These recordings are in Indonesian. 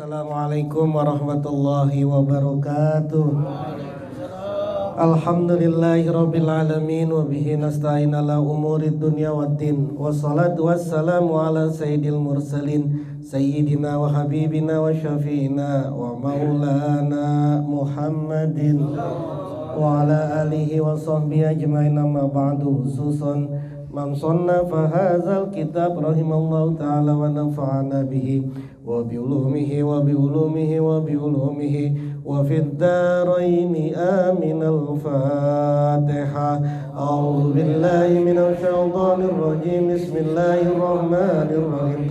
Assalamualaikum warahmatullahi wabarakatuh. Alhamdulillahi rabbil alamin nasta'in ala umurid wa waddin. Wassalatu wassalamu ala sayyidil mursalin sayyidina wa habibina wa syafiina wa maulana Muhammadin wa ala alihi wa sahbihi ajmain amma ba'du khususan man sannafa kitab rahimallahu taala wa nafa'ana bihi وبعلومه وبعلومه وبعلومه وفي الدارين آمن الفاتحة أعوذ بالله من الشيطان الرجيم بسم الله الرحمن الرحيم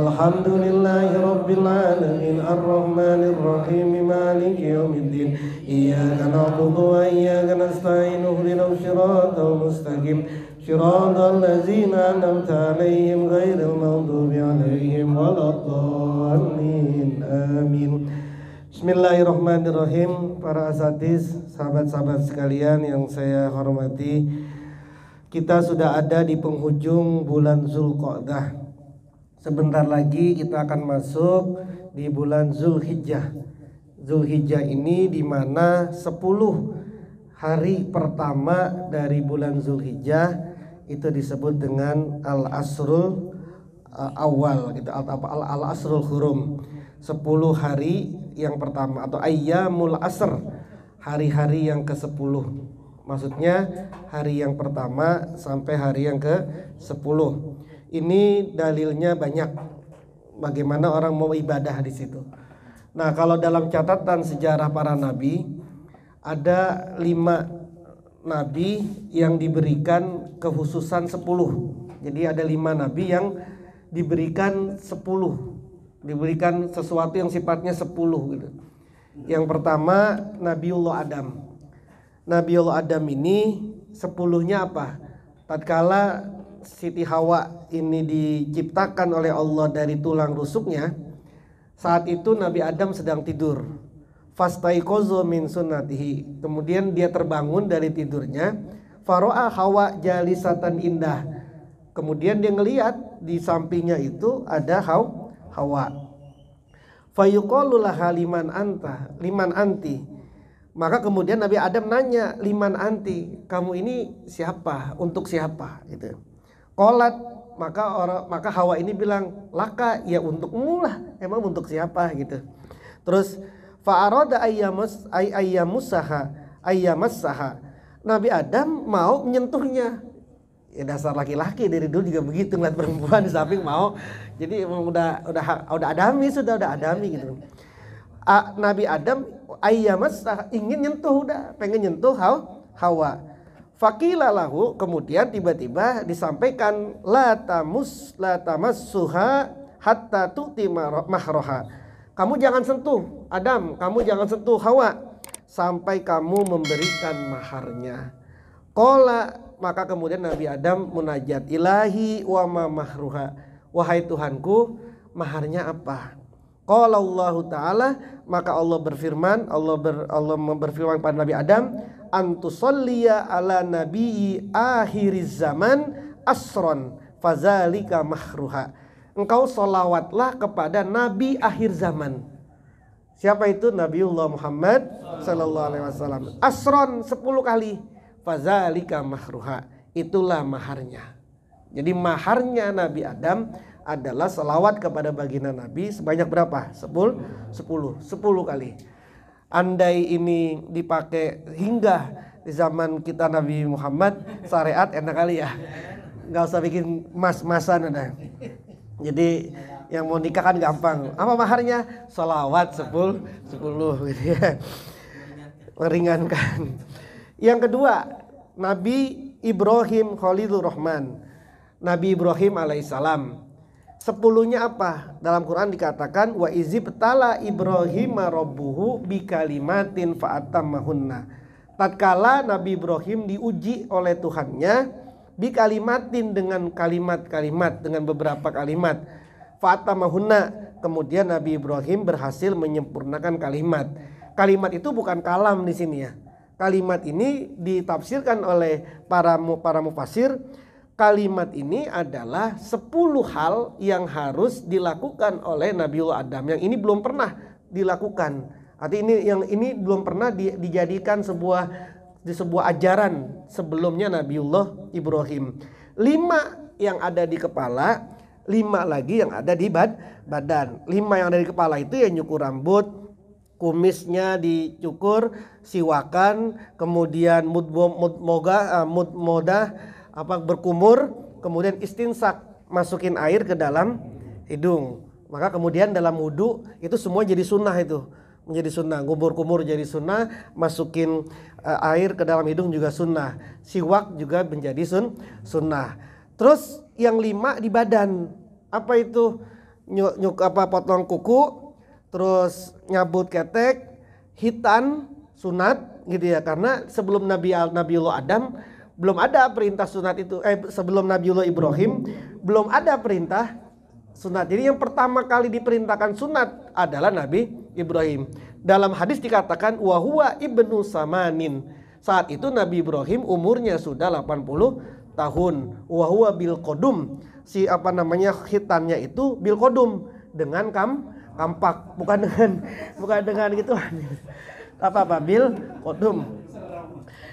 الحمد لله رب العالمين الرحمن الرحيم مالك يوم الدين إياك نعبد وإياك نستعين اهدنا الصراط المستقيم صراط الذين أنعمت عليهم غير المغضوب عليهم ولا الضالين آمين Bismillahirrahmanirrahim Para asatis, sahabat-sahabat sekalian yang saya hormati Kita sudah ada di penghujung bulan Zulqodah. Sebentar lagi kita akan masuk di bulan Zulhijjah Zulhijjah ini dimana 10 hari pertama dari bulan Zulhijjah itu disebut dengan al asrul uh, awal gitu atau apa al, al asrul hurum sepuluh hari yang pertama atau ayyamul asr hari-hari yang ke-10 maksudnya hari yang pertama sampai hari yang ke-10 ini dalilnya banyak bagaimana orang mau ibadah di situ nah kalau dalam catatan sejarah para nabi ada lima nabi yang diberikan kehususan 10 jadi ada lima nabi yang diberikan 10 diberikan sesuatu yang sifatnya 10 gitu yang pertama Nabiullah Adam Nabiullah Adam ini sepuluhnya apa tatkala Siti Hawa ini diciptakan oleh Allah dari tulang rusuknya saat itu Nabi Adam sedang tidur fastaiqozo min sunnatihi kemudian dia terbangun dari tidurnya faro'a hawa jalisatan indah kemudian dia ngelihat di sampingnya itu ada haw, hawa fayuqalulaha liman anta liman anti maka kemudian Nabi Adam nanya liman anti kamu ini siapa untuk siapa gitu kolat maka orang maka Hawa ini bilang laka ya untukmu lah emang untuk siapa gitu terus Fa'arada ayyamus ay ayyamusaha ayyamassaha. Nabi Adam mau menyentuhnya. Ya dasar laki-laki dari dulu juga begitu ngeliat perempuan di samping mau. Jadi udah udah udah adami sudah udah adami gitu. A, Nabi Adam ayyamassaha ingin nyentuh udah, pengen nyentuh haw, Hawa. Fakila lahu kemudian tiba-tiba disampaikan la tamus la tamassuha hatta tu'ti mahroha kamu jangan sentuh Adam, kamu jangan sentuh Hawa sampai kamu memberikan maharnya. Kola maka kemudian Nabi Adam munajat ilahi wa ma mahruha. Wahai Tuhanku, maharnya apa? Kalau Allah taala maka Allah berfirman Allah ber, Allah berfirman kepada Nabi Adam antusolliya ala nabiyyi akhiriz zaman asron fazalika mahruha engkau solawatlah kepada Nabi akhir zaman. Siapa itu Nabiullah Muhammad Sallallahu Alaihi Wasallam. Asron 10 kali. Fazalika mahruha. Itulah maharnya. Jadi maharnya Nabi Adam adalah selawat kepada baginda Nabi sebanyak berapa? 10? 10. 10 kali. Andai ini dipakai hingga di zaman kita Nabi Muhammad syariat enak kali ya. Gak usah bikin mas-masan ada. Jadi yang mau nikah kan gampang. Apa maharnya? Salawat 10 10 gitu ya. Meringankan. Yang kedua, Nabi Ibrahim Khalilur Rahman. Nabi Ibrahim alaihissalam. Sepuluhnya apa? Dalam Quran dikatakan wa petala Ibrahim marobuhu bikalimatin mahuna. Tatkala Nabi Ibrahim diuji oleh Tuhannya, bikalimatin dengan kalimat-kalimat dengan beberapa kalimat fata mahuna kemudian Nabi Ibrahim berhasil menyempurnakan kalimat kalimat itu bukan kalam di sini ya kalimat ini ditafsirkan oleh para para mufasir kalimat ini adalah 10 hal yang harus dilakukan oleh Nabi Adam yang ini belum pernah dilakukan artinya ini yang ini belum pernah dijadikan sebuah di sebuah ajaran sebelumnya Nabiullah Ibrahim. Lima yang ada di kepala, lima lagi yang ada di bad, badan. Lima yang ada di kepala itu yang nyukur rambut, kumisnya dicukur, siwakan, kemudian mud, mud, moga, eh, mud, moda, apa berkumur, kemudian istinsak, masukin air ke dalam hidung. Maka kemudian dalam wudhu itu semua jadi sunnah itu menjadi sunnah ngubur kumur jadi sunnah masukin uh, air ke dalam hidung juga sunnah siwak juga menjadi sun sunnah terus yang lima di badan apa itu nyuk, nyuk apa potong kuku terus nyabut ketek hitan sunat gitu ya karena sebelum Nabi Al Nabiullah Adam belum ada perintah sunat itu eh sebelum Nabiullah Ibrahim belum ada perintah sunat. Jadi yang pertama kali diperintahkan sunat adalah Nabi Ibrahim. Dalam hadis dikatakan wahwa ibnu samanin. Saat itu Nabi Ibrahim umurnya sudah 80 tahun. Wahwa bil kodum. Si apa namanya hitannya itu bil kodum dengan kam kampak bukan dengan bukan dengan gitu apa apa bil kodum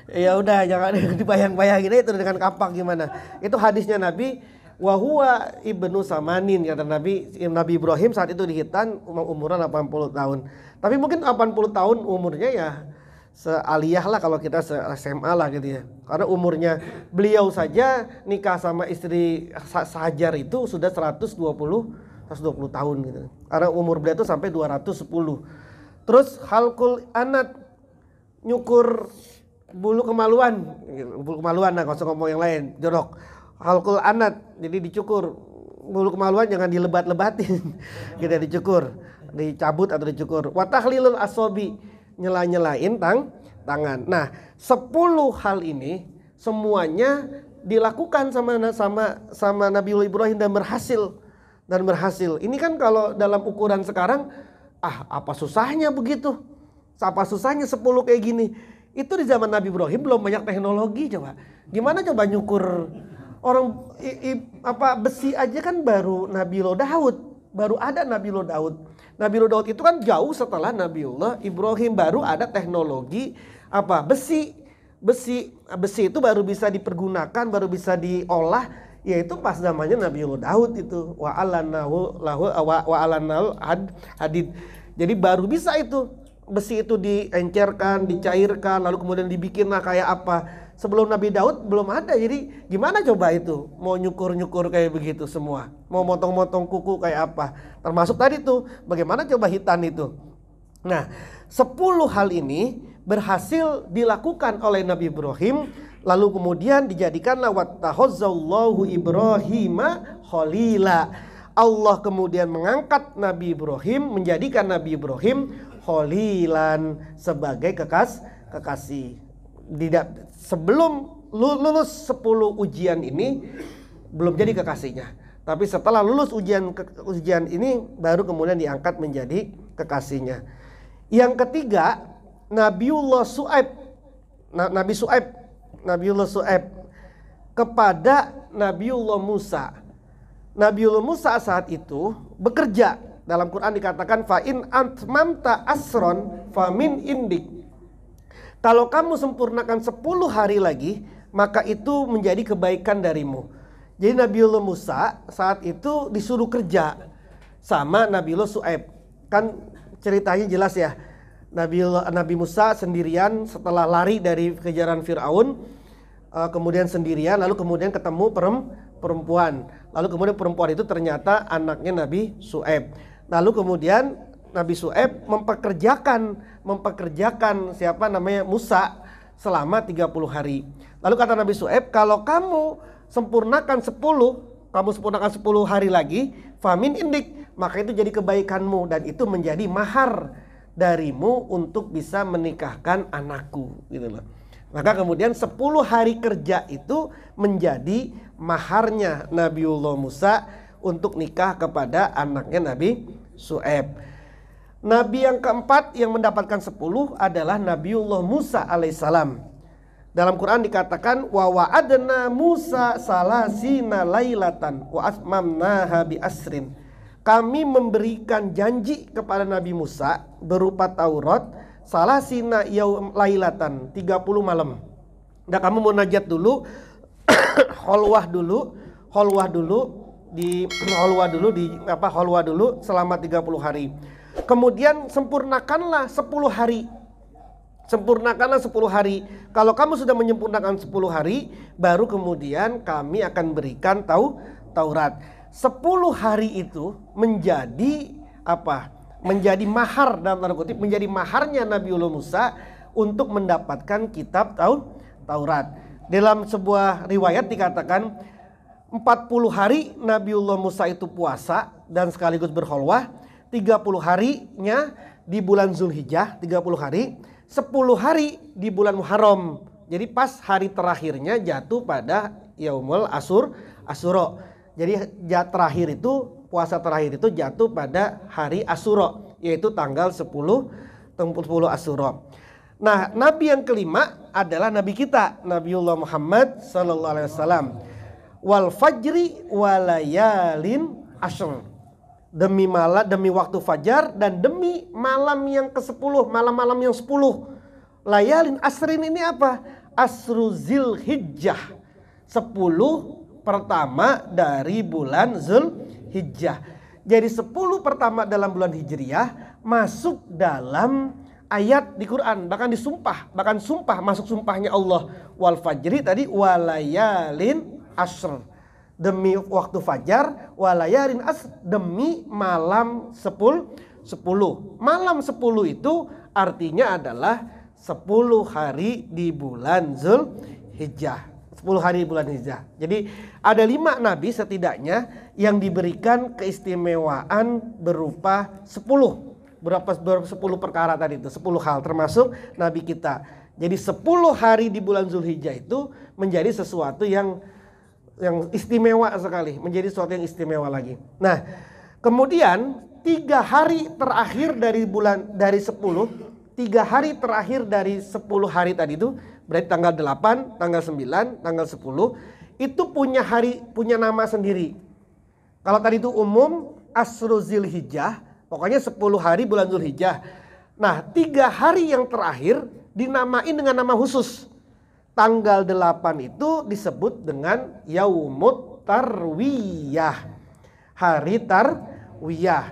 ya udah jangan dibayang bayang itu dengan kampak gimana itu hadisnya Nabi Wahua ibnu Samanin kata Nabi Nabi Ibrahim saat itu dihitan Hitan um-, umuran 80 tahun. Tapi mungkin 80 tahun umurnya ya sealiyah lah kalau kita se SMA lah gitu ya. Karena umurnya beliau saja nikah sama istri Sajar itu sudah 120 120 tahun gitu. Karena umur beliau itu sampai 210. Terus halkul anat nyukur bulu kemaluan, gitu. bulu kemaluan nah kalau ngomong yang lain, jorok halkul anat jadi dicukur bulu kemaluan jangan dilebat-lebatin kita dicukur dicabut atau dicukur watahlilul asobi nyela-nyelain tang tangan nah sepuluh hal ini semuanya dilakukan sama sama sama Nabi Ibrahim dan berhasil dan berhasil ini kan kalau dalam ukuran sekarang ah apa susahnya begitu apa susahnya sepuluh kayak gini itu di zaman Nabi Ibrahim belum banyak teknologi coba gimana coba nyukur orang i, i, apa besi aja kan baru Nabi lo Daud baru ada Nabi lo Daud Nabi lo Daud itu kan jauh setelah Nabi Lo Ibrahim baru ada teknologi apa besi besi besi itu baru bisa dipergunakan baru bisa diolah yaitu pas zamannya Lo Daud itu wa alanahu lahu wa, wa alanal Ad hadid jadi baru bisa itu besi itu diencerkan dicairkan lalu kemudian dibikin lah kayak apa sebelum Nabi Daud belum ada. Jadi gimana coba itu mau nyukur-nyukur kayak begitu semua, mau motong-motong kuku kayak apa. Termasuk tadi tuh bagaimana coba hitan itu. Nah, sepuluh hal ini berhasil dilakukan oleh Nabi Ibrahim lalu kemudian dijadikan dijadikanlah wattakhazallahu Ibrahima holilah Allah kemudian mengangkat Nabi Ibrahim menjadikan Nabi Ibrahim holilan sebagai kekas kekasih tidak sebelum lulus 10 ujian ini belum jadi kekasihnya. Tapi setelah lulus ujian ujian ini baru kemudian diangkat menjadi kekasihnya. Yang ketiga, Nabiullah Su'aib. Nabi Su'aib, Nabiullah Su'aib kepada Nabiullah Musa. Nabiullah Musa saat itu bekerja. Dalam Quran dikatakan fa'in antmamta asron famin indik. Kalau kamu sempurnakan 10 hari lagi, maka itu menjadi kebaikan darimu. Jadi Nabiullah Musa saat itu disuruh kerja sama Nabiullah Su'aib. Kan ceritanya jelas ya. Nabi, Nabi Musa sendirian setelah lari dari kejaran Fir'aun. Eh, kemudian sendirian, lalu kemudian ketemu perempuan. Lalu kemudian perempuan itu ternyata anaknya Nabi Su'aib. Lalu kemudian Nabi Su'eb mempekerjakan mempekerjakan siapa namanya Musa selama 30 hari. Lalu kata Nabi Su'eb, kalau kamu sempurnakan 10, kamu sempurnakan 10 hari lagi, famin indik, maka itu jadi kebaikanmu dan itu menjadi mahar darimu untuk bisa menikahkan anakku gitu loh. Maka kemudian 10 hari kerja itu menjadi maharnya Nabiullah Musa untuk nikah kepada anaknya Nabi Su'eb. Nabi yang keempat yang mendapatkan sepuluh adalah Nabiullah Musa alaihissalam. Dalam Quran dikatakan wa wa'adna Musa salasina lailatan wa asmamnaha bi asrin. Kami memberikan janji kepada Nabi Musa berupa Taurat salasina yaum lailatan 30 malam. Nah kamu mau najat dulu holwah dulu, holwah dulu di holwah dulu di apa holwah dulu selama 30 hari. Kemudian sempurnakanlah 10 hari. Sempurnakanlah 10 hari. Kalau kamu sudah menyempurnakan 10 hari, baru kemudian kami akan berikan tahu Taurat. 10 hari itu menjadi apa? Menjadi mahar dalam tanda kutip, menjadi maharnya Nabiullah Musa untuk mendapatkan kitab tahu Taurat. Dalam sebuah riwayat dikatakan 40 hari Nabiullah Musa itu puasa dan sekaligus berholwah. 30 harinya di bulan Zulhijjah 30 hari 10 hari di bulan Muharram jadi pas hari terakhirnya jatuh pada Yaumul Asur Asuro jadi terakhir itu puasa terakhir itu jatuh pada hari Asuro yaitu tanggal 10 10 Asuro Nah, nabi yang kelima adalah nabi kita, Nabiullah Muhammad sallallahu alaihi wasallam. Wal fajri walayalin asyr demi malam demi waktu fajar dan demi malam yang ke-10, malam-malam yang 10. Layalin asrin ini apa? asruzil hijjah 10 pertama dari bulan zul hijjah Jadi 10 pertama dalam bulan Hijriah masuk dalam ayat di Quran, bahkan disumpah, bahkan sumpah masuk sumpahnya Allah wal fajri tadi walayalin asr demi waktu fajar walayarin as demi malam sepul sepuluh malam sepuluh itu artinya adalah sepuluh hari di bulan Zul Hijjah sepuluh hari di bulan hijjah. Jadi ada lima nabi setidaknya yang diberikan keistimewaan berupa sepuluh berapa sepuluh perkara tadi itu sepuluh hal termasuk nabi kita. Jadi sepuluh hari di bulan Zulhijjah itu menjadi sesuatu yang yang istimewa sekali, menjadi sesuatu yang istimewa lagi. Nah, kemudian tiga hari terakhir dari bulan dari sepuluh tiga hari terakhir dari sepuluh hari tadi itu berarti tanggal delapan, tanggal sembilan, tanggal sepuluh itu punya hari punya nama sendiri. Kalau tadi itu umum Asru Zilhijjah, pokoknya 10 hari bulan Zulhijjah. Nah, tiga hari yang terakhir dinamain dengan nama khusus tanggal 8 itu disebut dengan Yaumut Tarwiyah. Hari Tarwiyah.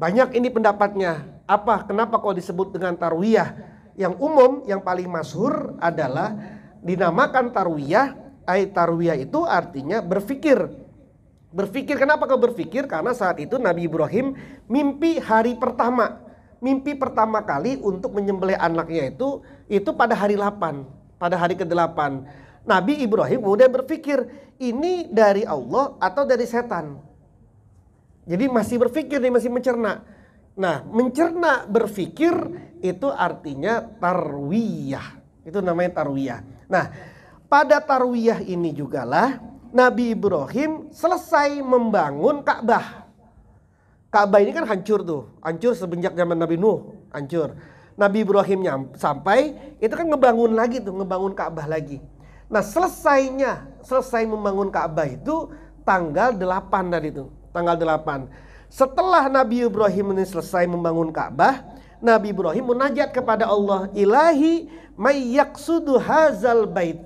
Banyak ini pendapatnya. Apa kenapa kok disebut dengan Tarwiyah? Yang umum yang paling masyhur adalah dinamakan Tarwiyah. Ayat Tarwiyah itu artinya berpikir. Berpikir kenapa kau berpikir? Karena saat itu Nabi Ibrahim mimpi hari pertama. Mimpi pertama kali untuk menyembelih anaknya itu itu pada hari 8 pada hari ke-8. Nabi Ibrahim kemudian berpikir, ini dari Allah atau dari setan? Jadi masih berpikir dia masih mencerna. Nah, mencerna berpikir itu artinya tarwiyah. Itu namanya tarwiyah. Nah, pada tarwiyah ini jugalah Nabi Ibrahim selesai membangun Ka'bah. Ka'bah ini kan hancur tuh, hancur semenjak zaman Nabi Nuh, hancur. Nabi Ibrahim sampai, itu kan ngebangun lagi tuh, ngebangun Ka'bah lagi. Nah selesainya, selesai membangun Ka'bah itu tanggal 8 tadi itu, tanggal 8. Setelah Nabi Ibrahim ini selesai membangun Ka'bah, Nabi Ibrahim munajat kepada Allah, "Ilahi mayyaqsudu hazal bait."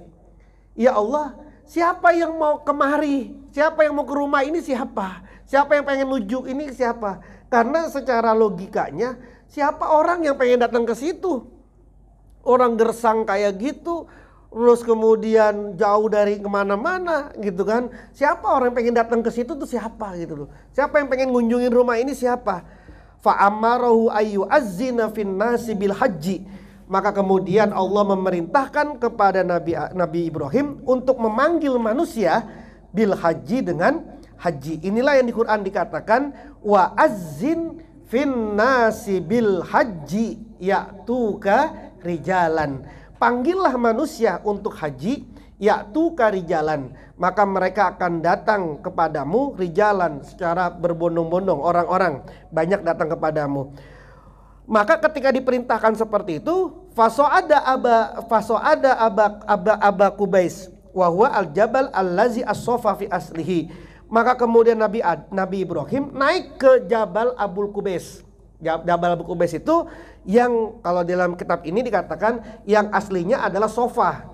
Ya Allah, siapa yang mau kemari? Siapa yang mau ke rumah ini siapa? Siapa yang pengen nujuk ini siapa? Karena secara logikanya Siapa orang yang pengen datang ke situ? Orang gersang kayak gitu, terus kemudian jauh dari kemana-mana gitu kan siapa orang yang pengen datang ke situ tuh siapa gitu loh siapa yang pengen ngunjungin rumah ini siapa fa'amarahu ayu azzina fin nasi haji maka kemudian Allah memerintahkan kepada Nabi Nabi Ibrahim untuk memanggil manusia bil haji dengan haji inilah yang di Quran dikatakan wa azzin finnasi bil haji ya'tuka rijalan panggillah manusia untuk haji ya'tuka rijalan maka mereka akan datang kepadamu rijalan secara berbondong-bondong orang-orang banyak datang kepadamu maka ketika diperintahkan seperti itu, faso ada aba faso ada aba aba aba kubais wahwa al jabal al lazi as fi aslihi maka kemudian Nabi Ad, Nabi Ibrahim naik ke Jabal Abul Kubes. Jabal Abul Kubes itu yang kalau dalam kitab ini dikatakan yang aslinya adalah sofa.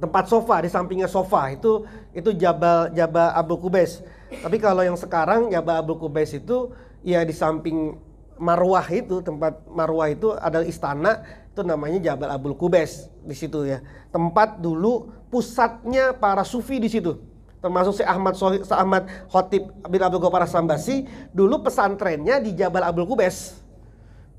Tempat sofa di sampingnya sofa itu itu Jabal Jabal Abul Kubes. Tapi kalau yang sekarang Jabal Abul Kubes itu ya di samping Marwah itu tempat Marwah itu adalah istana itu namanya Jabal Abul Kubes di situ ya. Tempat dulu pusatnya para sufi di situ termasuk si Ahmad Sohi, si Ahmad Khotib bin Abdul Ghafar Sambasi dulu pesantrennya di Jabal Abdul Kubes.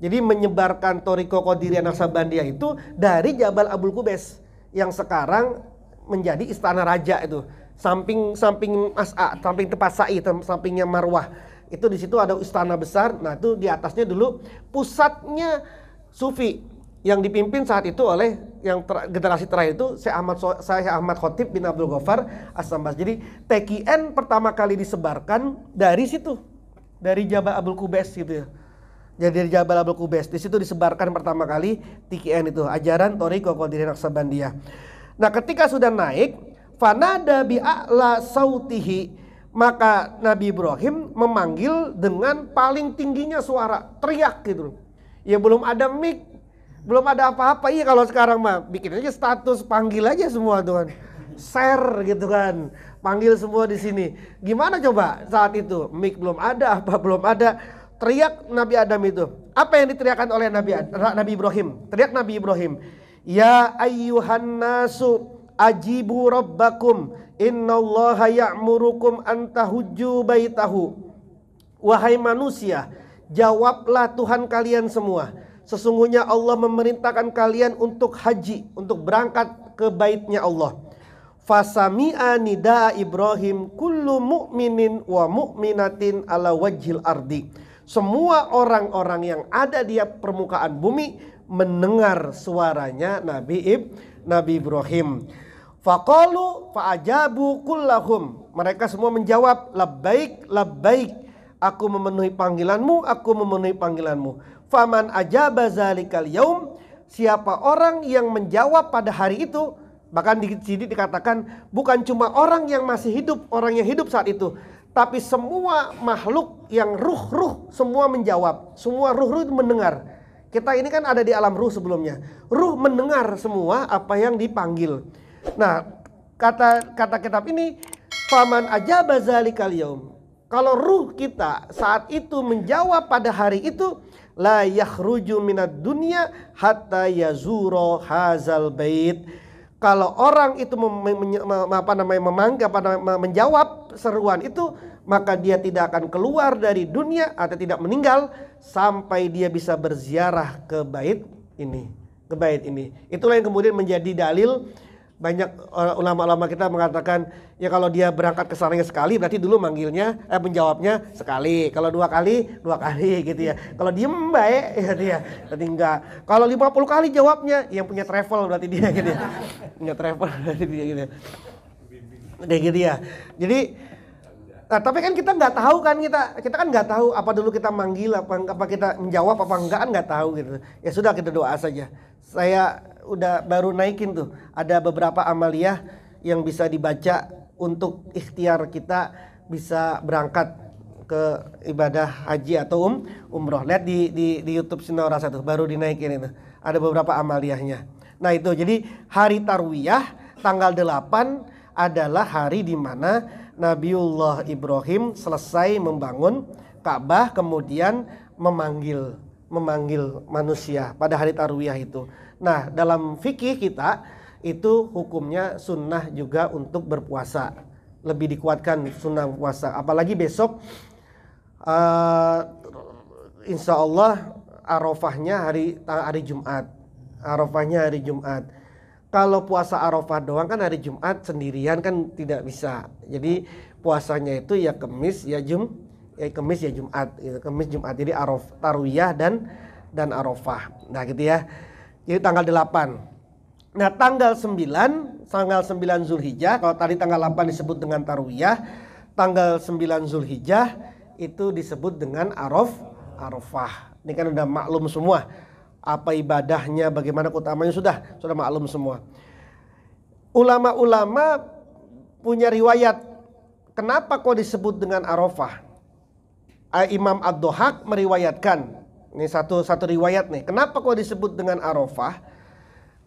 Jadi menyebarkan Toriko Qadiriyah Naksabandia itu dari Jabal Abdul Kubes yang sekarang menjadi istana raja itu. Samping samping Mas'a, samping tempat Sa'i, sampingnya Marwah. Itu di situ ada istana besar. Nah, itu di atasnya dulu pusatnya Sufi yang dipimpin saat itu oleh yang ter, generasi terakhir itu Syekh Ahmad Syekh Ahmad Khotib bin Abdul Ghaffar As-Sambas. Jadi TKN pertama kali disebarkan dari situ. Dari Jabal Abdul Kubes gitu ya. Jadi dari Jabal Abdul Kubes di situ disebarkan pertama kali TKN itu ajaran Toriko Qadirin Aksabandiyah. Nah, ketika sudah naik fanada bi a'la sautihi maka Nabi Ibrahim memanggil dengan paling tingginya suara, teriak gitu. Ya belum ada mic, belum ada apa-apa iya kalau sekarang mah bikin aja status panggil aja semua Tuhan share gitu kan panggil semua di sini gimana coba saat itu mic belum ada apa belum ada teriak Nabi Adam itu apa yang diteriakkan oleh Nabi Nabi Ibrahim teriak Nabi Ibrahim ya ayuhan nasu ajibu rabbakum innallaha ya'murukum antahuju baitahu wahai manusia jawablah Tuhan kalian semua Sesungguhnya Allah memerintahkan kalian untuk haji, untuk berangkat ke baitnya Allah. Fasami'a nida'a Ibrahim kullu mu'minin wa mu'minatin ala wajhil ardi. Semua orang-orang yang ada di permukaan bumi mendengar suaranya Nabi Ib, Nabi Ibrahim. Faqalu fa'ajabu kullahum. Mereka semua menjawab labbaik labbaik. Aku memenuhi panggilanmu, aku memenuhi panggilanmu Faman aja zalikal yaum, siapa orang yang menjawab pada hari itu, bahkan di sini dikatakan bukan cuma orang yang masih hidup, orang yang hidup saat itu, tapi semua makhluk yang ruh-ruh semua menjawab, semua ruh-ruh mendengar. Kita ini kan ada di alam ruh sebelumnya. Ruh mendengar semua apa yang dipanggil. Nah, kata kata kitab ini faman aja bazali yaum. Kalau ruh kita saat itu menjawab pada hari itu, la yakhruju minad dunya hatta yazuro hazal bait kalau orang itu mem, mem, apa namanya memanggil apa namanya, menjawab seruan itu maka dia tidak akan keluar dari dunia atau tidak meninggal sampai dia bisa berziarah ke bait ini ke bait ini itulah yang kemudian menjadi dalil banyak eh, ulama-ulama kita mengatakan ya kalau dia berangkat ke sana sekali berarti dulu manggilnya eh menjawabnya sekali kalau dua kali dua kali gitu ya kalau diem baik gitu ya dia berarti enggak kalau 50 kali jawabnya yang punya travel berarti dia gitu ya punya travel berarti dia gitu ya Deh, gitu ya jadi Nah, tapi kan kita nggak tahu kan kita kita kan nggak tahu apa dulu kita manggil apa apa kita menjawab apa enggak kan nggak tahu gitu. Ya sudah kita doa saja. Saya udah baru naikin tuh ada beberapa amaliyah yang bisa dibaca untuk ikhtiar kita bisa berangkat ke ibadah haji atau um umroh lihat di di, di YouTube Sinora tuh baru dinaikin itu ada beberapa amaliyahnya nah itu jadi hari tarwiyah tanggal 8 adalah hari di mana Nabiullah Ibrahim selesai membangun Ka'bah kemudian memanggil memanggil manusia pada hari tarwiyah itu Nah, dalam fikih kita itu hukumnya sunnah juga untuk berpuasa. Lebih dikuatkan sunnah puasa. Apalagi besok, uh, insya Allah arafahnya hari hari Jumat. Arafahnya hari Jumat. Kalau puasa arafah doang kan hari Jumat sendirian kan tidak bisa. Jadi puasanya itu ya kemis ya Jum ya kemis ya Jumat, ya, kemis Jumat. Jadi araf tarwiyah dan dan arafah. Nah gitu ya. Jadi tanggal 8. Nah, tanggal 9, tanggal 9 Zulhijjah, kalau tadi tanggal 8 disebut dengan Tarwiyah, tanggal 9 Zulhijjah itu disebut dengan Arof, Arofah. Ini kan udah maklum semua apa ibadahnya, bagaimana keutamanya sudah sudah maklum semua. Ulama-ulama punya riwayat kenapa kok disebut dengan Arafah? Eh, Imam Ad-Dohak meriwayatkan ini satu satu riwayat nih. Kenapa kok disebut dengan Arafah?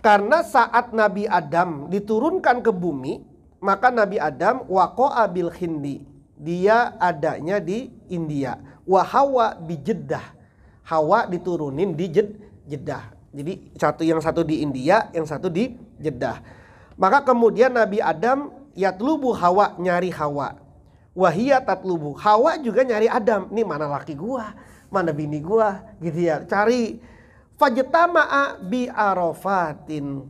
Karena saat Nabi Adam diturunkan ke bumi, maka Nabi Adam wako abil Hindi. Dia adanya di India. Wahawa di Jeddah. Hawa diturunin di Jed, Jeddah. Jadi satu yang satu di India, yang satu di Jeddah. Maka kemudian Nabi Adam yatlubu Hawa nyari Hawa. Wahia tatlubu. Hawa juga nyari Adam. Ini mana laki gua? mana bini gua gitu ya cari fajtama'a bi arafatin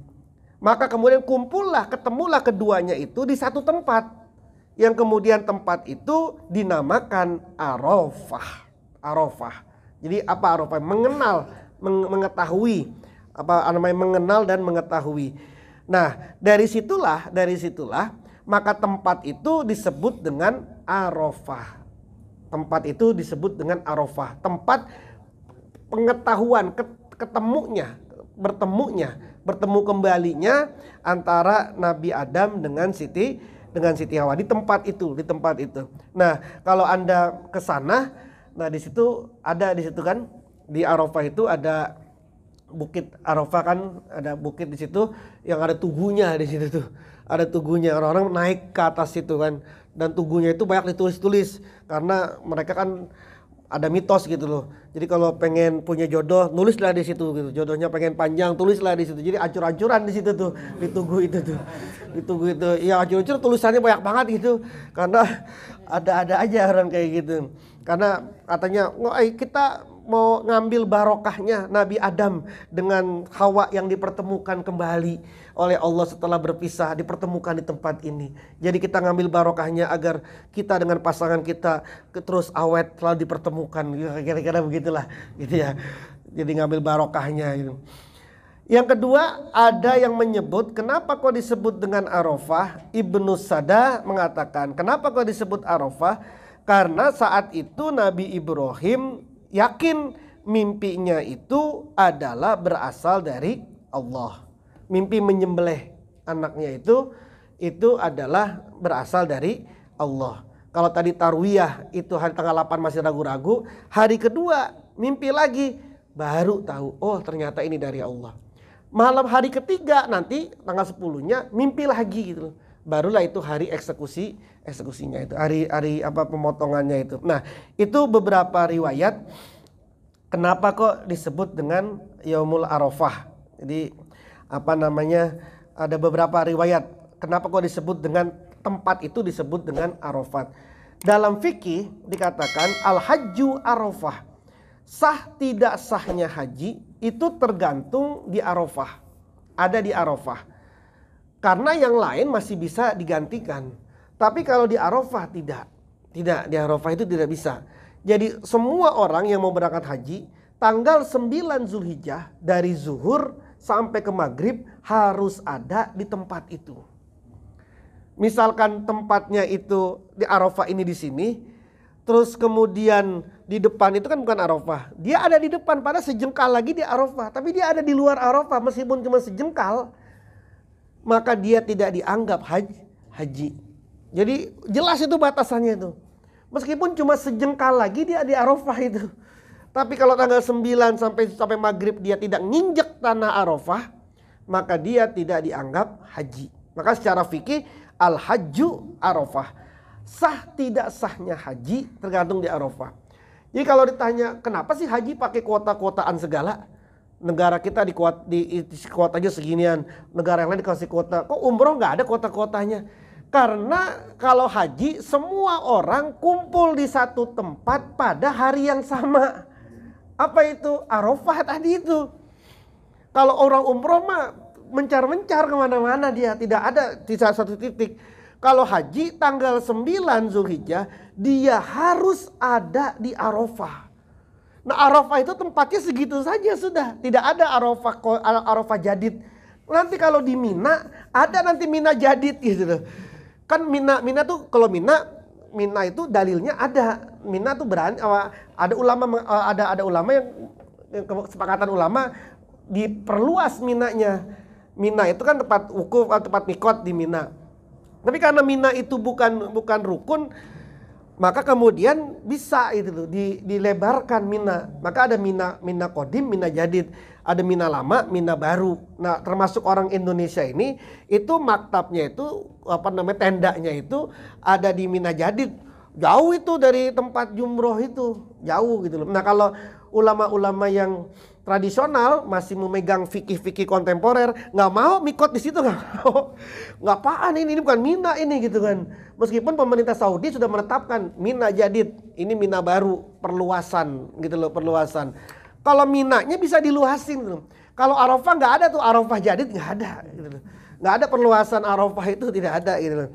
maka kemudian kumpullah ketemulah keduanya itu di satu tempat yang kemudian tempat itu dinamakan arafah arafah jadi apa arafah mengenal mengetahui apa namanya mengenal dan mengetahui nah dari situlah dari situlah maka tempat itu disebut dengan arafah Tempat itu disebut dengan Arafah, tempat pengetahuan ketemunya, bertemunya, bertemu kembalinya antara Nabi Adam dengan Siti dengan Siti Hawa di tempat itu, di tempat itu. Nah, kalau Anda ke sana, nah di situ ada di situ kan di Arafah itu ada bukit Arafah kan ada bukit di situ yang ada tugunya di situ tuh ada tugunya orang-orang naik ke atas situ kan dan tugunya itu banyak ditulis-tulis karena mereka kan ada mitos gitu loh. Jadi kalau pengen punya jodoh, nulislah di situ gitu. Jodohnya pengen panjang, tulislah di situ. Jadi acur-acuran di situ tuh, ditunggu itu tuh. Ditunggu itu. Ya acur-acur tulisannya banyak banget gitu. Karena ada-ada aja orang kayak gitu. Karena katanya, "Wah, eh, kita mau ngambil barokahnya Nabi Adam dengan Hawa yang dipertemukan kembali." oleh Allah setelah berpisah dipertemukan di tempat ini. Jadi kita ngambil barokahnya agar kita dengan pasangan kita terus awet selalu dipertemukan. Ya, kira-kira begitulah gitu ya. Jadi ngambil barokahnya gitu. Yang kedua ada yang menyebut kenapa kok disebut dengan Arafah? Ibnu Sada mengatakan kenapa kok disebut Arafah? Karena saat itu Nabi Ibrahim yakin mimpinya itu adalah berasal dari Allah mimpi menyembelih anaknya itu itu adalah berasal dari Allah. Kalau tadi tarwiyah itu hari tanggal 8 masih ragu-ragu, hari kedua mimpi lagi baru tahu, oh ternyata ini dari Allah. Malam hari ketiga nanti tanggal sepuluhnya mimpi lagi gitu Barulah itu hari eksekusi eksekusinya itu, hari hari apa pemotongannya itu. Nah, itu beberapa riwayat kenapa kok disebut dengan Yaumul Arafah. Jadi apa namanya ada beberapa riwayat kenapa kok disebut dengan tempat itu disebut dengan Arafat. Dalam fikih dikatakan al-hajju Arafah. Sah tidak sahnya haji itu tergantung di Arafah. Ada di Arafah. Karena yang lain masih bisa digantikan. Tapi kalau di Arafah tidak. Tidak, di Arafah itu tidak bisa. Jadi semua orang yang mau berangkat haji tanggal 9 Zulhijjah dari zuhur sampai ke maghrib harus ada di tempat itu. Misalkan tempatnya itu di Arafah ini di sini, terus kemudian di depan itu kan bukan Arafah. Dia ada di depan pada sejengkal lagi di Arafah, tapi dia ada di luar Arafah meskipun cuma sejengkal, maka dia tidak dianggap haji. haji. Jadi jelas itu batasannya itu. Meskipun cuma sejengkal lagi dia di Arafah itu. Tapi kalau tanggal 9 sampai sampai maghrib dia tidak nginjek tanah Arafah, maka dia tidak dianggap haji. Maka secara fikih al-hajju Arafah. Sah tidak sahnya haji tergantung di Arafah. Jadi kalau ditanya kenapa sih haji pakai kuota-kuotaan segala? Negara kita di, kuota, di, di kuotanya seginian, negara yang lain dikasih kuota. Kok umroh nggak ada kuota-kuotanya? Karena kalau haji semua orang kumpul di satu tempat pada hari yang sama. Apa itu? Arafah tadi itu. Kalau orang umroh mah mencar-mencar kemana-mana dia. Tidak ada di satu titik. Kalau haji tanggal 9 Zulhijjah, dia harus ada di Arafah. Nah Arafah itu tempatnya segitu saja sudah. Tidak ada Arafah, Arafah jadid. Nanti kalau di Mina, ada nanti Mina jadid gitu loh. Kan Mina, Mina tuh kalau Mina mina itu dalilnya ada mina tuh berani ada ulama eh, ada ada ulama yang kesepakatan ulama diperluas minanya mina itu kan tempat wukuf eh, tempat mikot di mina tapi karena mina itu bukan bukan rukun maka kemudian bisa itu tuh di, dilebarkan mina maka ada mina mina kodim mina jadid ada mina lama mina baru nah termasuk orang Indonesia ini itu maktabnya itu apa namanya tendanya itu ada di mina jadid jauh itu dari tempat jumroh itu jauh gitu loh nah kalau ulama-ulama yang tradisional masih memegang fikih-fikih kontemporer nggak mau mikot di situ nggak mau nggak apaan ini ini bukan mina ini gitu kan meskipun pemerintah Saudi sudah menetapkan mina jadid ini mina baru perluasan gitu loh perluasan kalau minanya bisa diluasin gitu. kalau Arafah nggak ada tuh Arafah jadid nggak ada gitu loh. nggak ada perluasan Arafah itu tidak ada gitu loh.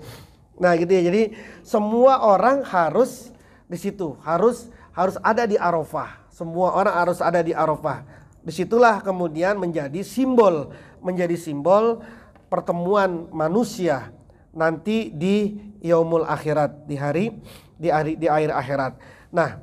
nah gitu ya jadi semua orang harus di situ harus harus ada di Arafah semua orang harus ada di Arafah Disitulah kemudian menjadi simbol, menjadi simbol pertemuan manusia nanti di yaumul akhirat di hari di hari di air akhirat. Nah,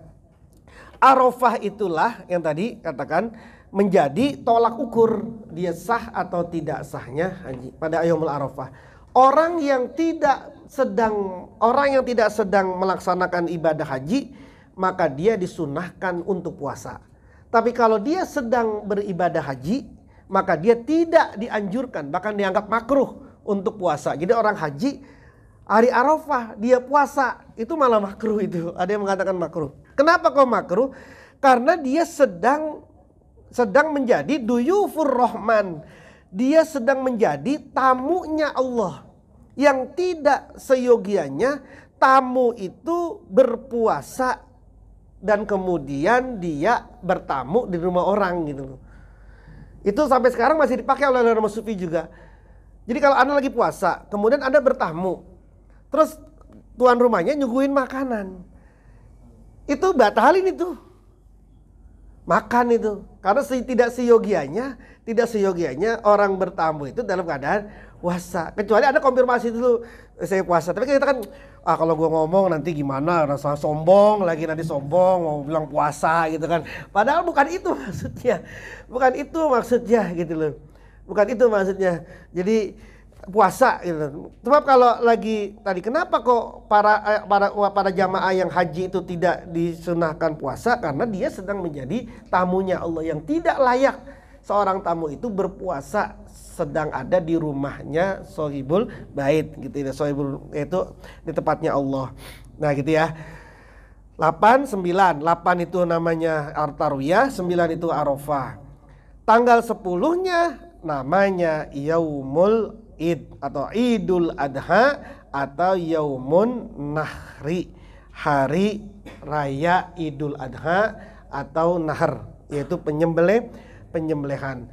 Arafah itulah yang tadi katakan menjadi tolak ukur dia sah atau tidak sahnya haji pada yaumul Arafah. Orang yang tidak sedang orang yang tidak sedang melaksanakan ibadah haji maka dia disunahkan untuk puasa. Tapi kalau dia sedang beribadah haji, maka dia tidak dianjurkan, bahkan dianggap makruh untuk puasa. Jadi orang haji hari Arafah dia puasa, itu malah makruh itu. Ada yang mengatakan makruh. Kenapa kok makruh? Karena dia sedang sedang menjadi duyufur rohman, Dia sedang menjadi tamunya Allah. Yang tidak seyogianya tamu itu berpuasa dan kemudian dia bertamu di rumah orang gitu loh. Itu sampai sekarang masih dipakai oleh ulama sufi juga. Jadi kalau Anda lagi puasa, kemudian Anda bertamu. Terus tuan rumahnya nyuguhin makanan. Itu batalin itu. Makan itu. Karena si, tidak seyogianya, tidak seyogianya orang bertamu itu dalam keadaan puasa. Kecuali Anda konfirmasi dulu, eh, saya puasa. Tapi kan kita kan ah kalau gue ngomong nanti gimana rasa sombong lagi nanti sombong mau bilang puasa gitu kan padahal bukan itu maksudnya bukan itu maksudnya gitu loh bukan itu maksudnya jadi puasa gitu sebab kalau lagi tadi kenapa kok para eh, para para jamaah yang haji itu tidak disunahkan puasa karena dia sedang menjadi tamunya Allah yang tidak layak seorang tamu itu berpuasa sedang ada di rumahnya sohibul bait gitu ya sohibul itu di tempatnya Allah nah gitu ya 8, 9, 8 itu namanya Artarwiyah, 9 itu Arafah Tanggal 10 nya namanya Yaumul Id atau Idul Adha atau Yaumun Nahri Hari Raya Idul Adha atau Nahar yaitu penyembelih penyembelihan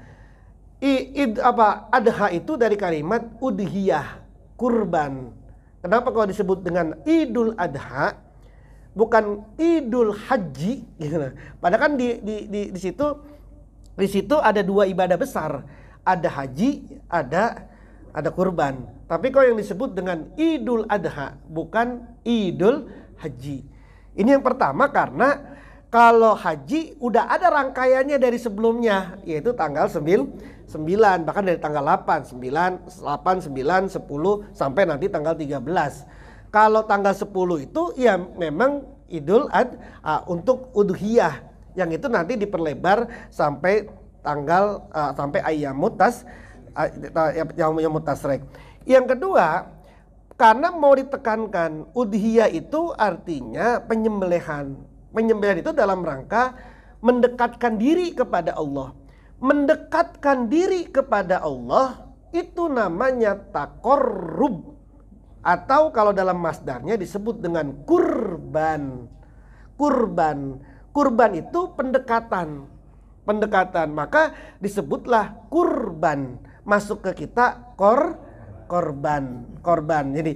id apa adha itu dari kalimat udhiyah kurban. Kenapa kalau disebut dengan Idul Adha bukan Idul Haji gitu. Padahal kan di di di, di situ di situ ada dua ibadah besar, ada haji, ada ada kurban. Tapi kalau yang disebut dengan Idul Adha bukan Idul Haji. Ini yang pertama karena kalau haji udah ada rangkaiannya dari sebelumnya yaitu tanggal 9, bahkan dari tanggal 8, 9, 8, 9, 10 sampai nanti tanggal 13. Kalau tanggal 10 itu ya memang Idul Ad uh, untuk udhiyah yang itu nanti diperlebar sampai tanggal uh, sampai mutas uh, mutasrek Yang kedua, karena mau ditekankan udhiyah itu artinya penyembelihan Penyembelihan itu dalam rangka mendekatkan diri kepada Allah. Mendekatkan diri kepada Allah itu namanya takorrub. Atau kalau dalam masdarnya disebut dengan kurban. Kurban. Kurban itu pendekatan. Pendekatan. Maka disebutlah kurban. Masuk ke kita kor korban. Korban. Jadi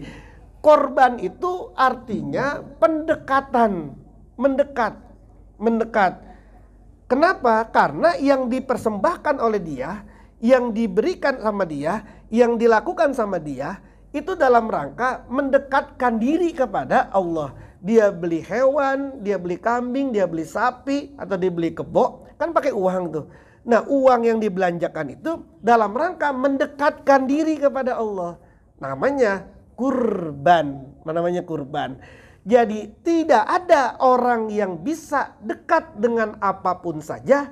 korban itu artinya pendekatan mendekat, mendekat. Kenapa? Karena yang dipersembahkan oleh dia, yang diberikan sama dia, yang dilakukan sama dia, itu dalam rangka mendekatkan diri kepada Allah. Dia beli hewan, dia beli kambing, dia beli sapi, atau dia beli kebo, kan pakai uang tuh. Nah, uang yang dibelanjakan itu dalam rangka mendekatkan diri kepada Allah. Namanya kurban. Namanya kurban. Jadi tidak ada orang yang bisa dekat dengan apapun saja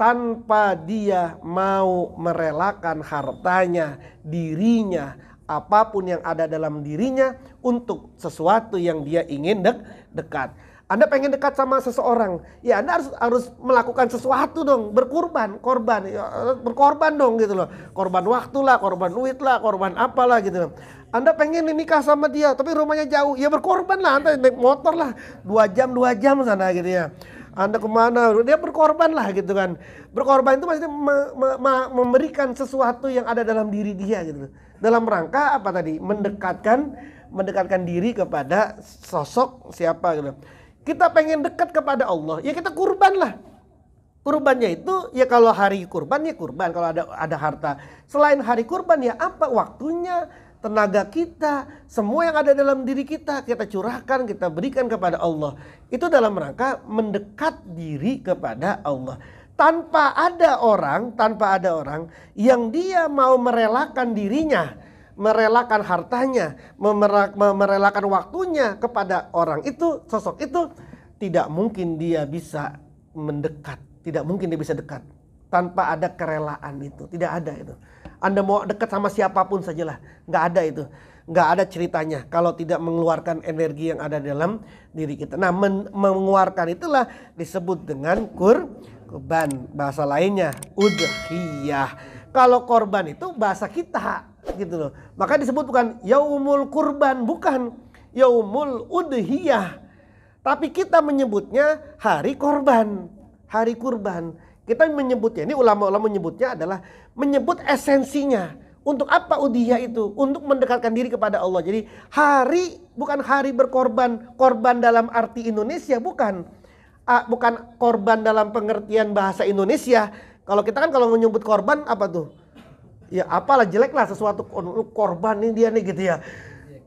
tanpa dia mau merelakan hartanya, dirinya, apapun yang ada dalam dirinya untuk sesuatu yang dia ingin dek dekat. Anda pengen dekat sama seseorang, ya Anda harus harus melakukan sesuatu dong, berkorban, korban, ya, berkorban dong gitu loh. Korban waktu lah, korban duit lah, korban apalah gitu loh. Anda pengen nikah sama dia, tapi rumahnya jauh, ya berkorban lah, Anda naik motor lah, dua jam dua jam sana gitu ya. Anda kemana? Dia berkorban lah gitu kan. Berkorban itu maksudnya me, me, me, memberikan sesuatu yang ada dalam diri dia gitu. Dalam rangka apa tadi? Mendekatkan mendekatkan diri kepada sosok siapa gitu kita pengen dekat kepada Allah, ya kita kurbanlah. Kurbannya itu ya kalau hari kurban ya kurban, kalau ada ada harta. Selain hari kurban ya apa waktunya, tenaga kita, semua yang ada dalam diri kita kita curahkan, kita berikan kepada Allah. Itu dalam rangka mendekat diri kepada Allah. Tanpa ada orang, tanpa ada orang yang dia mau merelakan dirinya merelakan hartanya, merelakan waktunya kepada orang itu, sosok itu tidak mungkin dia bisa mendekat, tidak mungkin dia bisa dekat tanpa ada kerelaan itu, tidak ada itu. Anda mau dekat sama siapapun sajalah, nggak ada itu, nggak ada ceritanya kalau tidak mengeluarkan energi yang ada dalam diri kita. Nah, men mengeluarkan itulah disebut dengan kur, korban bahasa lainnya udhiyah. Kalau korban itu bahasa kita, gitu loh. Maka disebut bukan yaumul kurban, bukan yaumul udhiyah. Tapi kita menyebutnya hari korban, hari kurban. Kita menyebutnya ini ulama-ulama menyebutnya adalah menyebut esensinya. Untuk apa udhiyah itu? Untuk mendekatkan diri kepada Allah. Jadi hari bukan hari berkorban, korban dalam arti Indonesia bukan. Ah, bukan korban dalam pengertian bahasa Indonesia. Kalau kita kan kalau menyebut korban apa tuh? ya apalah jelek lah sesuatu oh, korban ini dia nih gitu ya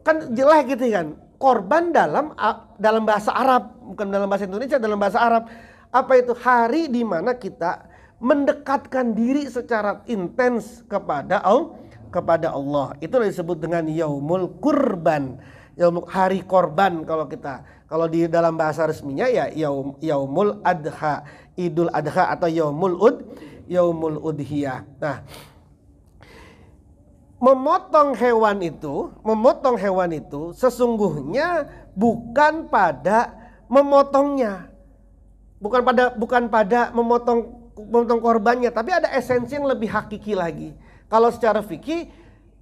kan jelek gitu kan korban dalam dalam bahasa Arab bukan dalam bahasa Indonesia dalam bahasa Arab apa itu hari di mana kita mendekatkan diri secara intens kepada Allah kepada Allah itu disebut dengan yaumul kurban yaumul hari korban kalau kita kalau di dalam bahasa resminya ya yaum yaumul adha idul adha atau yaumul ud yaumul udhiyah nah memotong hewan itu, memotong hewan itu sesungguhnya bukan pada memotongnya. Bukan pada bukan pada memotong memotong korbannya, tapi ada esensi yang lebih hakiki lagi. Kalau secara fikih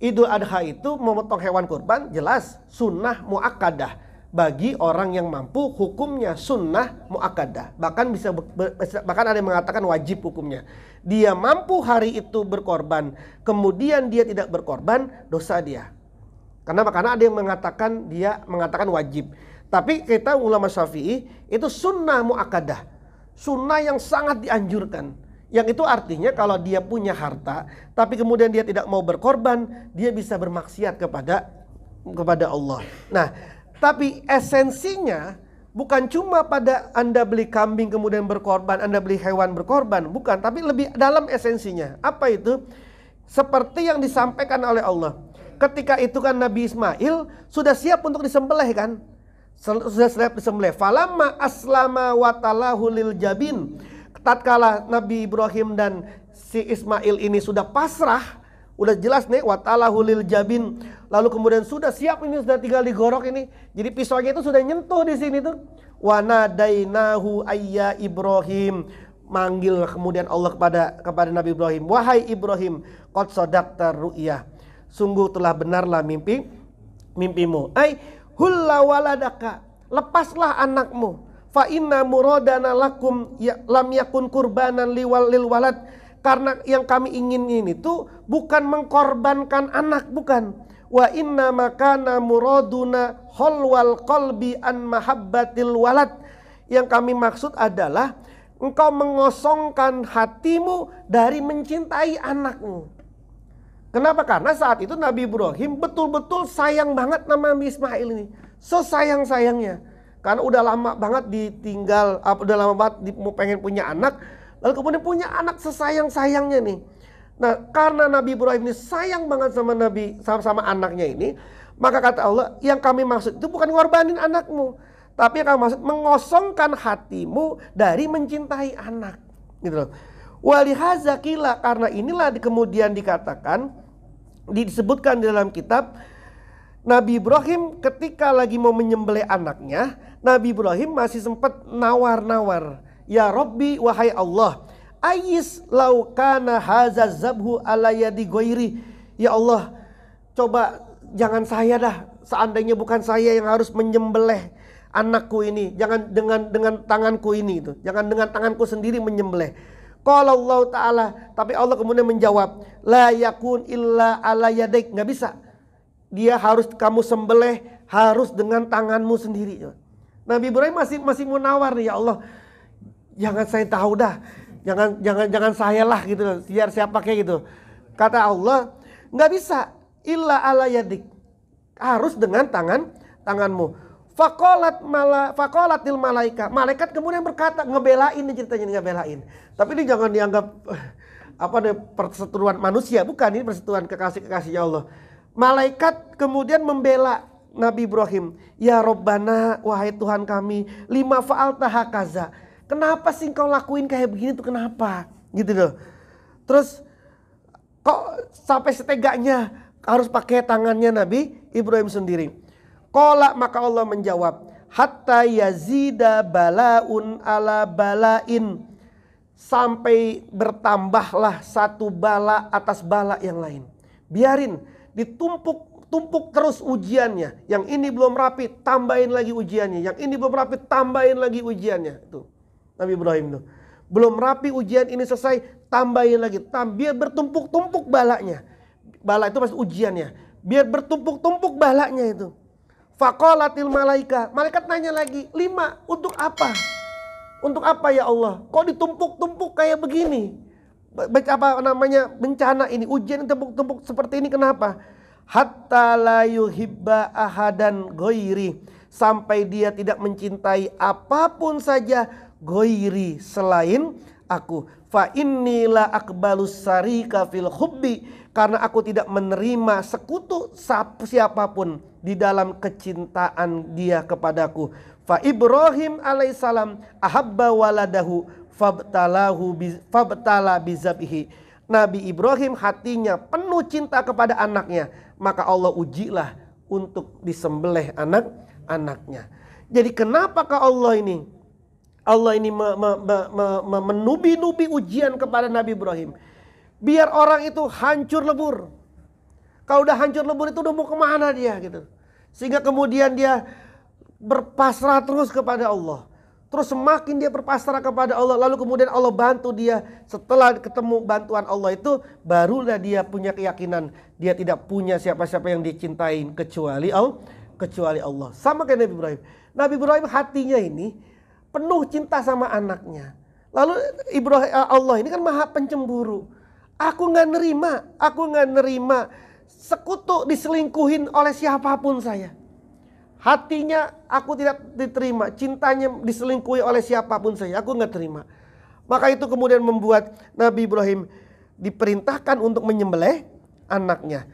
Idul Adha itu memotong hewan kurban jelas sunnah muakkadah bagi orang yang mampu hukumnya sunnah muakkadah bahkan bisa bahkan ada yang mengatakan wajib hukumnya dia mampu hari itu berkorban kemudian dia tidak berkorban dosa dia karena karena ada yang mengatakan dia mengatakan wajib tapi kita ulama syafi'i itu sunnah muakkadah sunnah yang sangat dianjurkan yang itu artinya kalau dia punya harta tapi kemudian dia tidak mau berkorban dia bisa bermaksiat kepada kepada Allah nah tapi esensinya bukan cuma pada Anda beli kambing kemudian berkorban, Anda beli hewan berkorban, bukan, tapi lebih dalam esensinya. Apa itu? Seperti yang disampaikan oleh Allah. Ketika itu kan Nabi Ismail sudah siap untuk disembelih kan? Sudah siap disembelih. Falamma aslama watalahu lil jabin. Tatkala Nabi Ibrahim dan si Ismail ini sudah pasrah, udah jelas nih watala hulil jabin lalu kemudian sudah siap ini sudah tinggal digorok ini jadi pisaunya itu sudah nyentuh di sini tuh nahu ayya Ibrahim manggil kemudian Allah kepada kepada Nabi Ibrahim wahai Ibrahim qad sadaqta ru'ya sungguh telah benarlah mimpi mimpimu ai hulla waladaka lepaslah anakmu fa inna muradana lakum ya, lam yakun kurbanan liwal lil walad karena yang kami inginin itu bukan mengkorbankan anak, bukan. Wa inna makana muraduna holwal kolbi an mahabbatil walad. Yang kami maksud adalah engkau mengosongkan hatimu dari mencintai anakmu. Kenapa? Karena saat itu Nabi Ibrahim betul-betul sayang banget nama Nabi Ismail ini. So sayangnya Karena udah lama banget ditinggal, udah lama banget di, mau pengen punya anak Lalu kemudian punya anak sesayang-sayangnya nih. Nah, karena Nabi Ibrahim ini sayang banget sama Nabi sama, sama anaknya ini, maka kata Allah, yang kami maksud itu bukan ngorbanin anakmu, tapi yang kami maksud mengosongkan hatimu dari mencintai anak. Gitu loh. karena inilah di, kemudian dikatakan disebutkan di dalam kitab Nabi Ibrahim ketika lagi mau menyembelih anaknya, Nabi Ibrahim masih sempat nawar-nawar Ya Rabbi wahai Allah. Ayis laukana haza zabhu ala yadi goiri. Ya Allah coba jangan saya dah. Seandainya bukan saya yang harus menyembelih anakku ini. Jangan dengan dengan tanganku ini itu. Jangan dengan tanganku sendiri menyembelih. Kalau Allah Ta'ala Tapi Allah kemudian menjawab La yakun illa ala Nggak bisa Dia harus kamu sembelih Harus dengan tanganmu sendiri Nabi Ibrahim masih masih mau nawar nih Ya Allah jangan saya tahu dah jangan jangan jangan saya lah gitu biar siapa pakai gitu kata Allah nggak bisa illa ala yadik harus dengan tangan tanganmu Fakolat mala fakolatil malaika. Malaikat kemudian berkata ngebelain ini ceritanya ngebelain. Tapi ini jangan dianggap eh, apa deh perseteruan manusia, bukan ini perseteruan kekasih kekasih Allah. Malaikat kemudian membela Nabi Ibrahim. Ya Robbana, wahai Tuhan kami, lima faal tahakaza. Kenapa sih kau lakuin kayak begini tuh kenapa? Gitu loh. Terus kok sampai seteganya harus pakai tangannya Nabi Ibrahim sendiri. Kola maka Allah menjawab, hatta yazida balaun ala balain sampai bertambahlah satu bala atas bala yang lain. Biarin ditumpuk tumpuk terus ujiannya. Yang ini belum rapi, tambahin lagi ujiannya. Yang ini belum rapi, tambahin lagi ujiannya. Tuh. Nabi Ibrahim itu. Belum rapi ujian ini selesai, tambahin lagi. biar bertumpuk-tumpuk balaknya. Balak itu pasti ujiannya. Biar bertumpuk-tumpuk balaknya itu. Fakolatil malaika. Malaikat nanya lagi, lima, untuk apa? Untuk apa ya Allah? Kok ditumpuk-tumpuk kayak begini? Apa namanya bencana ini, ujian tumpuk-tumpuk seperti ini kenapa? Hatta la yuhibba ahadan goiri sampai dia tidak mencintai apapun saja goiri selain aku fa inilah akbalus sarika fil hubbi karena aku tidak menerima sekutu siapapun di dalam kecintaan dia kepadaku fa Ibrahim alaihissalam ahabba waladahu fabtalahu fabtala bizabihi Nabi Ibrahim hatinya penuh cinta kepada anaknya maka Allah ujilah untuk disembelih anak-anaknya jadi kenapakah Allah ini Allah ini me, me, me, me, me, menubi-nubi ujian kepada Nabi Ibrahim. Biar orang itu hancur lebur. Kalau udah hancur lebur itu udah mau kemana dia gitu. Sehingga kemudian dia berpasrah terus kepada Allah. Terus semakin dia berpasrah kepada Allah, lalu kemudian Allah bantu dia. Setelah ketemu bantuan Allah itu, barulah dia punya keyakinan dia tidak punya siapa-siapa yang dicintai. kecuali Allah, kecuali Allah. Sama kayak Nabi Ibrahim. Nabi Ibrahim hatinya ini penuh cinta sama anaknya. Lalu Ibrahim eh, Allah ini kan maha pencemburu. Aku nggak nerima, aku nggak nerima sekutu diselingkuhin oleh siapapun saya. Hatinya aku tidak diterima, cintanya diselingkuhi oleh siapapun saya, aku nggak terima. Maka itu kemudian membuat Nabi Ibrahim diperintahkan untuk menyembelih anaknya.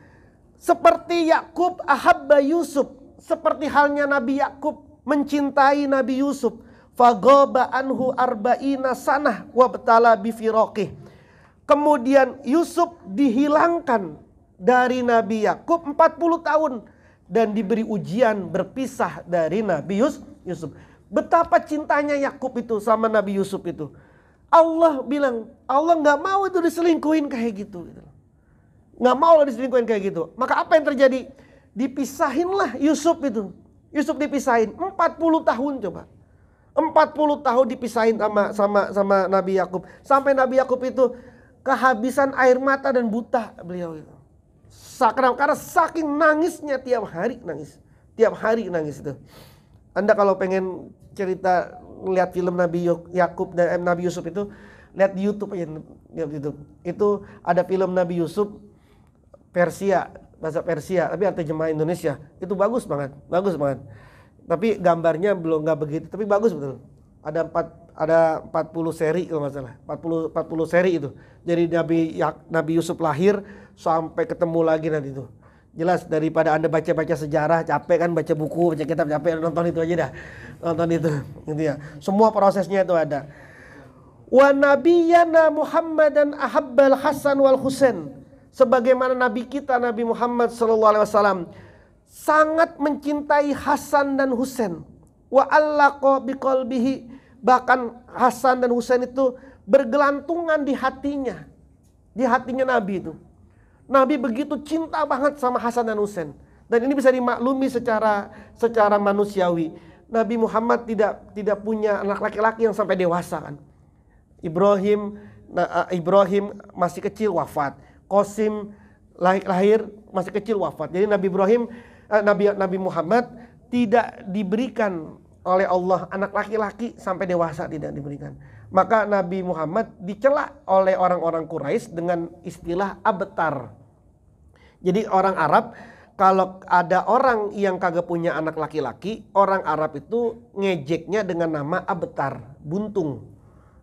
Seperti Yakub ahabba Yusuf, seperti halnya Nabi Yakub mencintai Nabi Yusuf Fagoba anhu arba'ina sanah wabtala bifiroqih. Kemudian Yusuf dihilangkan dari Nabi Yakub 40 tahun dan diberi ujian berpisah dari Nabi Yusuf. Betapa cintanya Yakub itu sama Nabi Yusuf itu. Allah bilang, Allah nggak mau itu diselingkuhin kayak gitu. gitu. Nggak mau diselingkuhin kayak gitu. Maka apa yang terjadi? Dipisahinlah Yusuf itu. Yusuf dipisahin 40 tahun coba. 40 tahun dipisahin sama sama sama Nabi Yakub. Sampai Nabi Yakub itu kehabisan air mata dan buta beliau itu. Sakram karena saking nangisnya tiap hari nangis. Tiap hari nangis itu. Anda kalau pengen cerita lihat film Nabi Yakub dan eh, Nabi Yusuf itu lihat di YouTube aja lihat di YouTube. Itu ada film Nabi Yusuf Persia, bahasa Persia, tapi arti jemaah Indonesia. Itu bagus banget, bagus banget tapi gambarnya belum nggak begitu tapi bagus betul ada empat ada 40 seri kalau nggak salah 40 40 seri itu jadi Nabi Nabi Yusuf lahir sampai ketemu lagi nanti itu jelas daripada anda baca-baca sejarah capek kan baca buku baca kitab capek nonton itu aja dah nonton itu gitu ya semua prosesnya itu ada wa nabiyana dan ahabbal Hasan wal Husain sebagaimana nabi kita Nabi Muhammad sallallahu alaihi wasallam sangat mencintai Hasan dan Husain. Wa allaqa biqalbihi bahkan Hasan dan Husain itu bergelantungan di hatinya. Di hatinya Nabi itu. Nabi begitu cinta banget sama Hasan dan Husain. Dan ini bisa dimaklumi secara secara manusiawi. Nabi Muhammad tidak tidak punya anak laki-laki yang sampai dewasa kan. Ibrahim eh, Ibrahim masih kecil wafat. Kosim lahir, lahir masih kecil wafat. Jadi Nabi Ibrahim Eh, Nabi Nabi Muhammad tidak diberikan oleh Allah anak laki-laki sampai dewasa tidak diberikan. Maka Nabi Muhammad dicela oleh orang-orang Quraisy dengan istilah abtar. Jadi orang Arab kalau ada orang yang kagak punya anak laki-laki, orang Arab itu ngejeknya dengan nama abtar, buntung.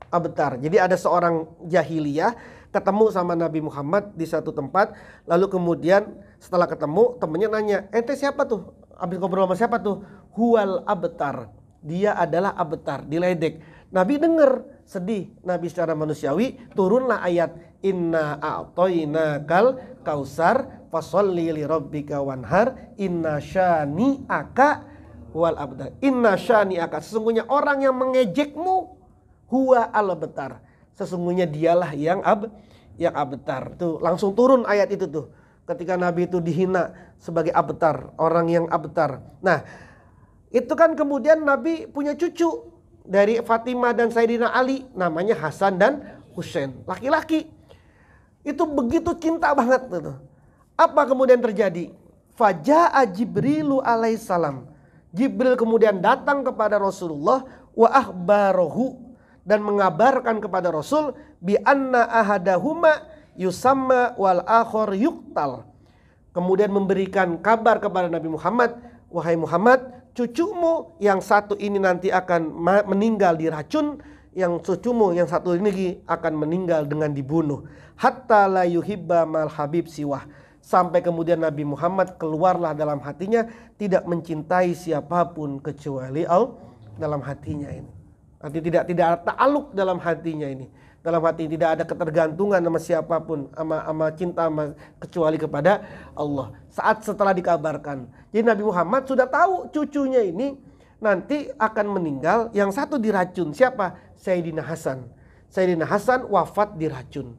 Abtar. Jadi ada seorang jahiliyah ketemu sama Nabi Muhammad di satu tempat lalu kemudian setelah ketemu temennya nanya ente eh, siapa tuh abis ngobrol sama siapa tuh hual abtar dia adalah abtar diledek Nabi dengar sedih Nabi secara manusiawi turunlah ayat inna a'toina kal kausar fasolli li rabbika wanhar inna shani aka wal abtar inna shani aka sesungguhnya orang yang mengejekmu huwa al abtar sesungguhnya dialah yang ab yang abtar tuh langsung turun ayat itu tuh ketika Nabi itu dihina sebagai abtar orang yang abtar nah itu kan kemudian Nabi punya cucu dari Fatimah dan Sayyidina Ali namanya Hasan dan Husain laki-laki itu begitu cinta banget tuh apa kemudian terjadi Faja'a Jibrilu alaihissalam Jibril kemudian datang kepada Rasulullah wa ahbarohu dan mengabarkan kepada Rasul bi anna ahadahuma yusamma wal akhor yuktal. Kemudian memberikan kabar kepada Nabi Muhammad, wahai Muhammad, cucumu yang satu ini nanti akan meninggal diracun, yang cucumu yang satu ini lagi akan meninggal dengan dibunuh. Hatta la yuhibba mal habib siwah. Sampai kemudian Nabi Muhammad keluarlah dalam hatinya tidak mencintai siapapun kecuali Allah dalam hatinya ini. Artinya tidak tidak ada ta'aluk dalam hatinya ini dalam hati tidak ada ketergantungan sama siapapun sama, sama cinta sama, kecuali kepada Allah saat setelah dikabarkan jadi Nabi Muhammad sudah tahu cucunya ini nanti akan meninggal yang satu diracun siapa Sayyidina Hasan Sayyidina Hasan wafat diracun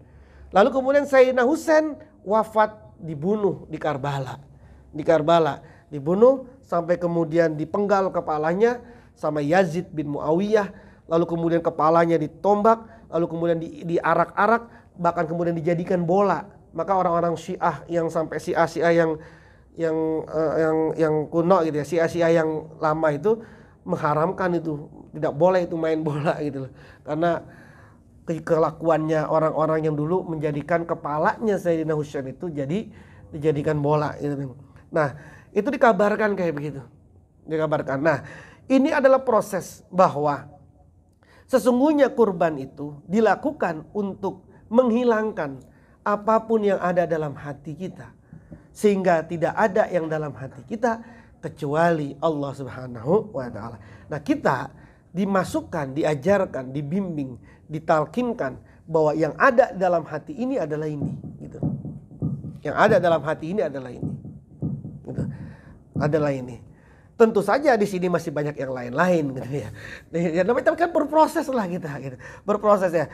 lalu kemudian Sayyidina Husain wafat dibunuh di Karbala di Karbala dibunuh sampai kemudian dipenggal kepalanya sama Yazid bin Muawiyah lalu kemudian kepalanya ditombak lalu kemudian diarak-arak bahkan kemudian dijadikan bola maka orang-orang Syiah yang sampai Syiah Syiah yang yang uh, yang yang kuno gitu ya Syiah Syiah yang lama itu mengharamkan itu tidak boleh itu main bola gitu loh karena kelakuannya orang-orang yang dulu menjadikan kepalanya Sayyidina Husain itu jadi dijadikan bola gitu. Nah, itu dikabarkan kayak begitu. Dikabarkan. Nah, ini adalah proses bahwa Sesungguhnya kurban itu dilakukan untuk menghilangkan apapun yang ada dalam hati kita. Sehingga tidak ada yang dalam hati kita kecuali Allah Subhanahu wa taala. Nah, kita dimasukkan, diajarkan, dibimbing, ditalkinkan bahwa yang ada dalam hati ini adalah ini, gitu. Yang ada dalam hati ini adalah ini. Gitu. Adalah ini tentu saja di sini masih banyak yang lain-lain gitu ya. Ya tapi kan berproses lah kita gitu. Berproses ya.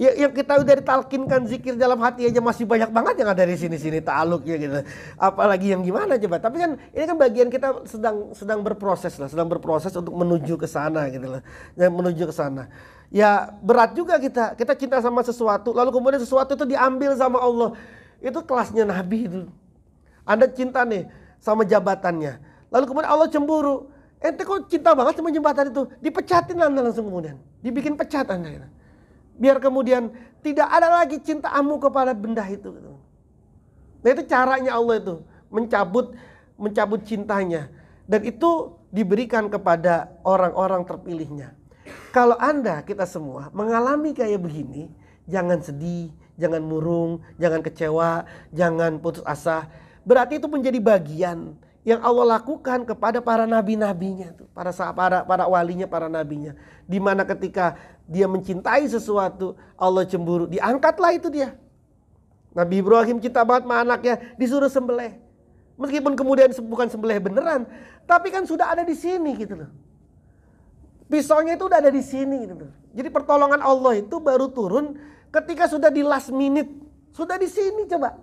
Ya yang kita udah ditalkinkan zikir dalam hati aja masih banyak banget yang ada di sini-sini ya gitu. Apalagi yang gimana coba. Tapi kan ini kan bagian kita sedang sedang berproses lah, sedang berproses untuk menuju ke sana gitu loh. Yang menuju ke sana. Ya berat juga kita. Kita cinta sama sesuatu lalu kemudian sesuatu itu diambil sama Allah. Itu kelasnya nabi itu. Anda cinta nih sama jabatannya Lalu kemudian Allah cemburu. Ente kok cinta banget sama jembatan itu. Dipecatin Anda langsung kemudian. Dibikin pecat Anda. Gitu. Biar kemudian tidak ada lagi cinta amu kepada benda itu. Gitu. Nah itu caranya Allah itu. Mencabut mencabut cintanya. Dan itu diberikan kepada orang-orang terpilihnya. Kalau Anda, kita semua mengalami kayak begini, jangan sedih, jangan murung, jangan kecewa, jangan putus asa. Berarti itu menjadi bagian yang Allah lakukan kepada para nabi-nabinya itu, para para para walinya, para nabinya. di mana ketika dia mencintai sesuatu, Allah cemburu, diangkatlah itu dia. Nabi Ibrahim cinta banget sama anaknya, disuruh sembelih. Meskipun kemudian bukan sembelih beneran, tapi kan sudah ada di sini gitu loh. Pisaunya itu udah ada di sini gitu loh. Jadi pertolongan Allah itu baru turun ketika sudah di last minute, sudah di sini coba.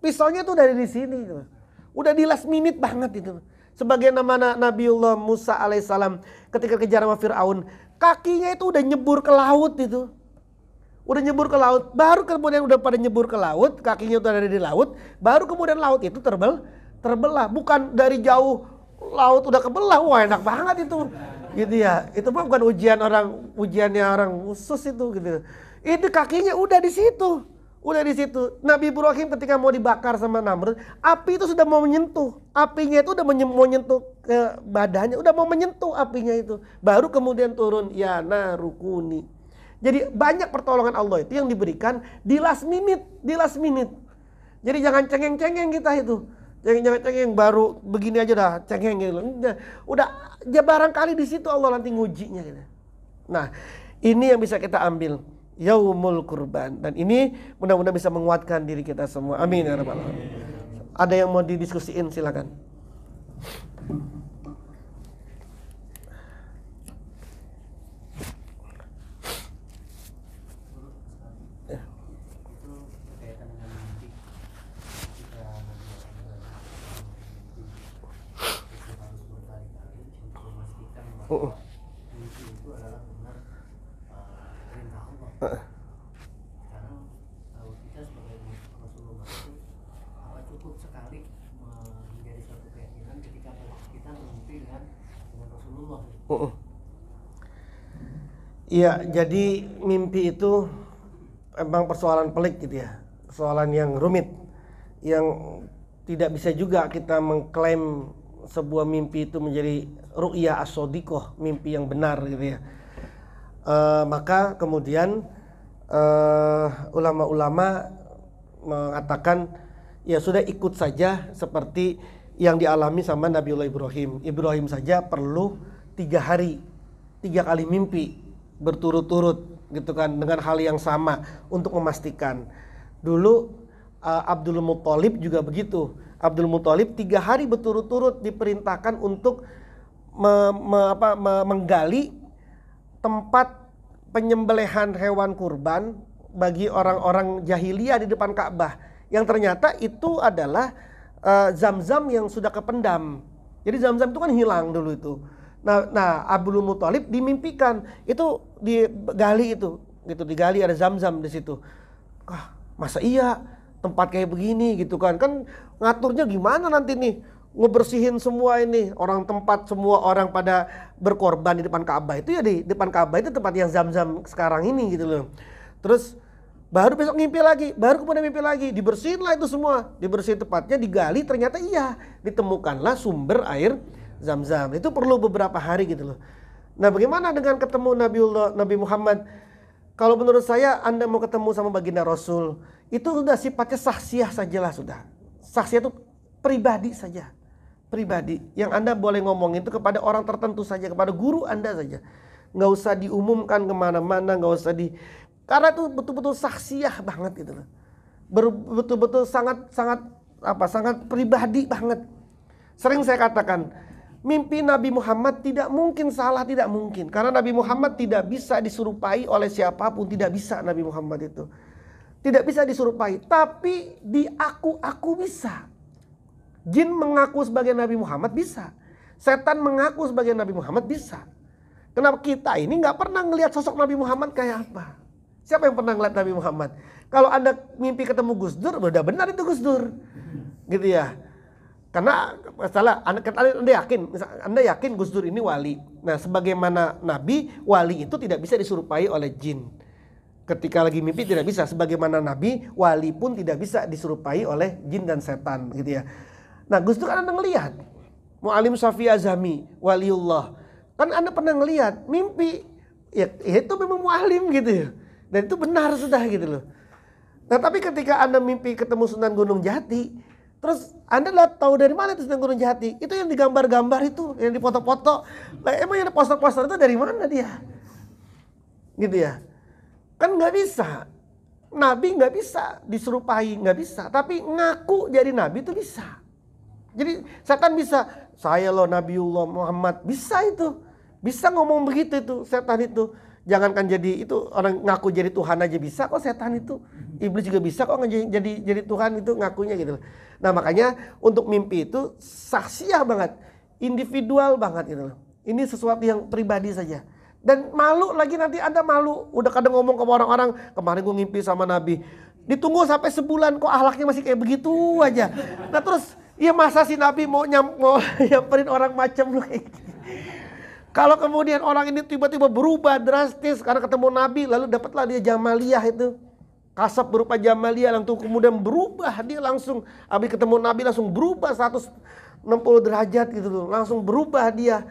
Pisaunya itu udah ada di sini gitu loh. Udah di last minute banget itu. Sebagai nama Nabiullah Musa alaihissalam ketika kejar sama Fir'aun. Kakinya itu udah nyebur ke laut itu. Udah nyebur ke laut. Baru kemudian udah pada nyebur ke laut. Kakinya itu ada di laut. Baru kemudian laut itu terbel, terbelah. Bukan dari jauh laut udah kebelah. Wah enak banget itu. Gitu ya. Itu bukan ujian orang ujiannya orang khusus itu gitu. Itu kakinya udah di situ Udah di situ. Nabi Ibrahim ketika mau dibakar sama Namrud, api itu sudah mau menyentuh. Apinya itu udah mau menyentuh ke badannya, udah mau menyentuh apinya itu. Baru kemudian turun ya narukuni. Jadi banyak pertolongan Allah itu yang diberikan di last minute, di last minute. Jadi jangan cengeng-cengeng kita itu. Jangan cengeng baru begini aja dah cengeng gitu. Udah ya barangkali di situ Allah nanti ngujinya gitu. Nah, ini yang bisa kita ambil yaumul kurban dan ini mudah-mudahan bisa menguatkan diri kita semua amin ya rabbal alamin ada yang mau didiskusiin silakan Iya, jadi mimpi itu emang persoalan pelik gitu ya, persoalan yang rumit, yang tidak bisa juga kita mengklaim sebuah mimpi itu menjadi ru'ya asodikoh, mimpi yang benar gitu ya. E, maka kemudian eh, ulama-ulama e, mengatakan ya sudah ikut saja seperti yang dialami sama Nabiullah Ibrahim. Ibrahim saja perlu tiga hari, tiga kali mimpi berturut-turut gitu kan dengan hal yang sama untuk memastikan. Dulu uh, Abdul Muthalib juga begitu. Abdul Muthalib tiga hari berturut-turut diperintahkan untuk me, me, apa, me, menggali tempat penyembelihan hewan kurban bagi orang-orang jahiliyah di depan Ka'bah yang ternyata itu adalah eh, zam-zam uh, yang sudah kependam. Jadi zam-zam itu kan hilang dulu itu. Nah, nah Abdul Muthalib dimimpikan itu digali itu gitu digali ada zam-zam di situ ah, masa iya tempat kayak begini gitu kan kan ngaturnya gimana nanti nih ngebersihin semua ini orang tempat semua orang pada berkorban di depan Ka'bah itu ya di depan Ka'bah itu tempat yang zam-zam sekarang ini gitu loh terus baru besok ngimpi lagi baru kemudian mimpi lagi dibersihin lah itu semua dibersihin tepatnya digali ternyata iya ditemukanlah sumber air zam-zam itu perlu beberapa hari gitu loh Nah, bagaimana dengan ketemu Nabiullah Nabi Muhammad? Kalau menurut saya Anda mau ketemu sama baginda Rasul, itu sudah sifatnya saksiah sajalah sudah. Saksiah itu pribadi saja. Pribadi yang Anda boleh ngomong itu kepada orang tertentu saja, kepada guru Anda saja. Nggak usah diumumkan kemana-mana, nggak usah di... Karena itu betul-betul saksiah banget gitu loh. Betul-betul sangat sangat apa sangat pribadi banget. Sering saya katakan, Mimpi Nabi Muhammad tidak mungkin salah, tidak mungkin. Karena Nabi Muhammad tidak bisa disurupai oleh siapapun, tidak bisa Nabi Muhammad itu. Tidak bisa disurupai, tapi diaku-aku bisa. Jin mengaku sebagai Nabi Muhammad bisa. Setan mengaku sebagai Nabi Muhammad bisa. Kenapa kita ini nggak pernah ngelihat sosok Nabi Muhammad kayak apa? Siapa yang pernah ngeliat Nabi Muhammad? Kalau Anda mimpi ketemu Gus Dur, udah benar itu Gus Dur. Gitu ya. Karena masalah anda, kan anda yakin, Anda yakin Gus Dur ini wali. Nah, sebagaimana nabi, wali itu tidak bisa disurupai oleh jin. Ketika lagi mimpi tidak bisa, sebagaimana nabi, wali pun tidak bisa disurupai oleh jin dan setan gitu ya. Nah, Gus Dur kan Anda ngelihat Mualim Safi Azami, waliullah. Kan Anda pernah ngelihat mimpi ya, ya itu memang mualim gitu ya. Dan itu benar sudah gitu loh. Nah, tapi ketika Anda mimpi ketemu Sunan Gunung Jati, Terus Anda lihat tahu dari mana itu sedang Gunung jati? Itu yang digambar-gambar itu, yang dipoto-poto. Lah emang yang poster-poster itu dari mana dia? Gitu ya. Kan nggak bisa. Nabi nggak bisa diserupai, nggak bisa. Tapi ngaku jadi nabi itu bisa. Jadi saya kan bisa, saya loh Nabiullah Muhammad, bisa itu. Bisa ngomong begitu itu, setan itu jangankan jadi itu orang ngaku jadi Tuhan aja bisa kok setan itu iblis juga bisa kok jadi jadi, jadi Tuhan itu ngakunya gitu nah makanya untuk mimpi itu saksiah banget individual banget gitu loh ini sesuatu yang pribadi saja dan malu lagi nanti anda malu udah kadang ngomong ke orang-orang kemarin gue ngimpi sama Nabi ditunggu sampai sebulan kok ahlaknya masih kayak begitu aja nah terus ya masa sih Nabi mau nyam mau nyamperin orang macam lu kayak gitu kalau kemudian orang ini tiba-tiba berubah drastis karena ketemu Nabi, lalu dapatlah dia jamaliyah itu. Kasab berupa jamaliyah langsung kemudian berubah dia langsung habis ketemu Nabi langsung berubah 160 derajat gitu loh. Langsung berubah dia.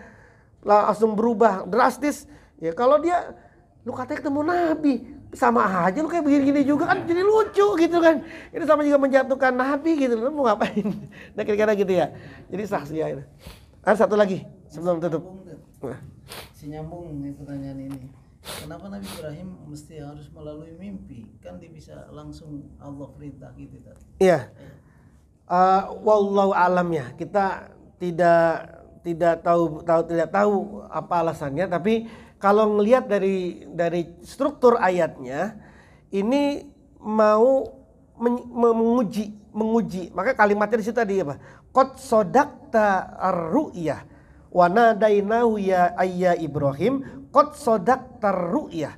Langsung berubah drastis. Ya kalau dia lu katanya ketemu Nabi, sama aja lu kayak begini-gini juga kan jadi lucu gitu kan ini sama juga menjatuhkan nabi gitu lu mau ngapain nah kira-kira gitu ya jadi sah sih ya ada satu lagi sebelum tutup Si nyambung nih pertanyaan ini. Kenapa Nabi Ibrahim mesti harus melalui mimpi? Kan dia bisa langsung Allah perintah gitu iya yeah. Uh, wallahu alam ya. Kita tidak tidak tahu tahu tidak tahu apa alasannya tapi kalau melihat dari dari struktur ayatnya ini mau men, menguji menguji maka kalimatnya di situ tadi apa kot sodakta ruiyah wa ya ayya Ibrahim qad sodak terru'yah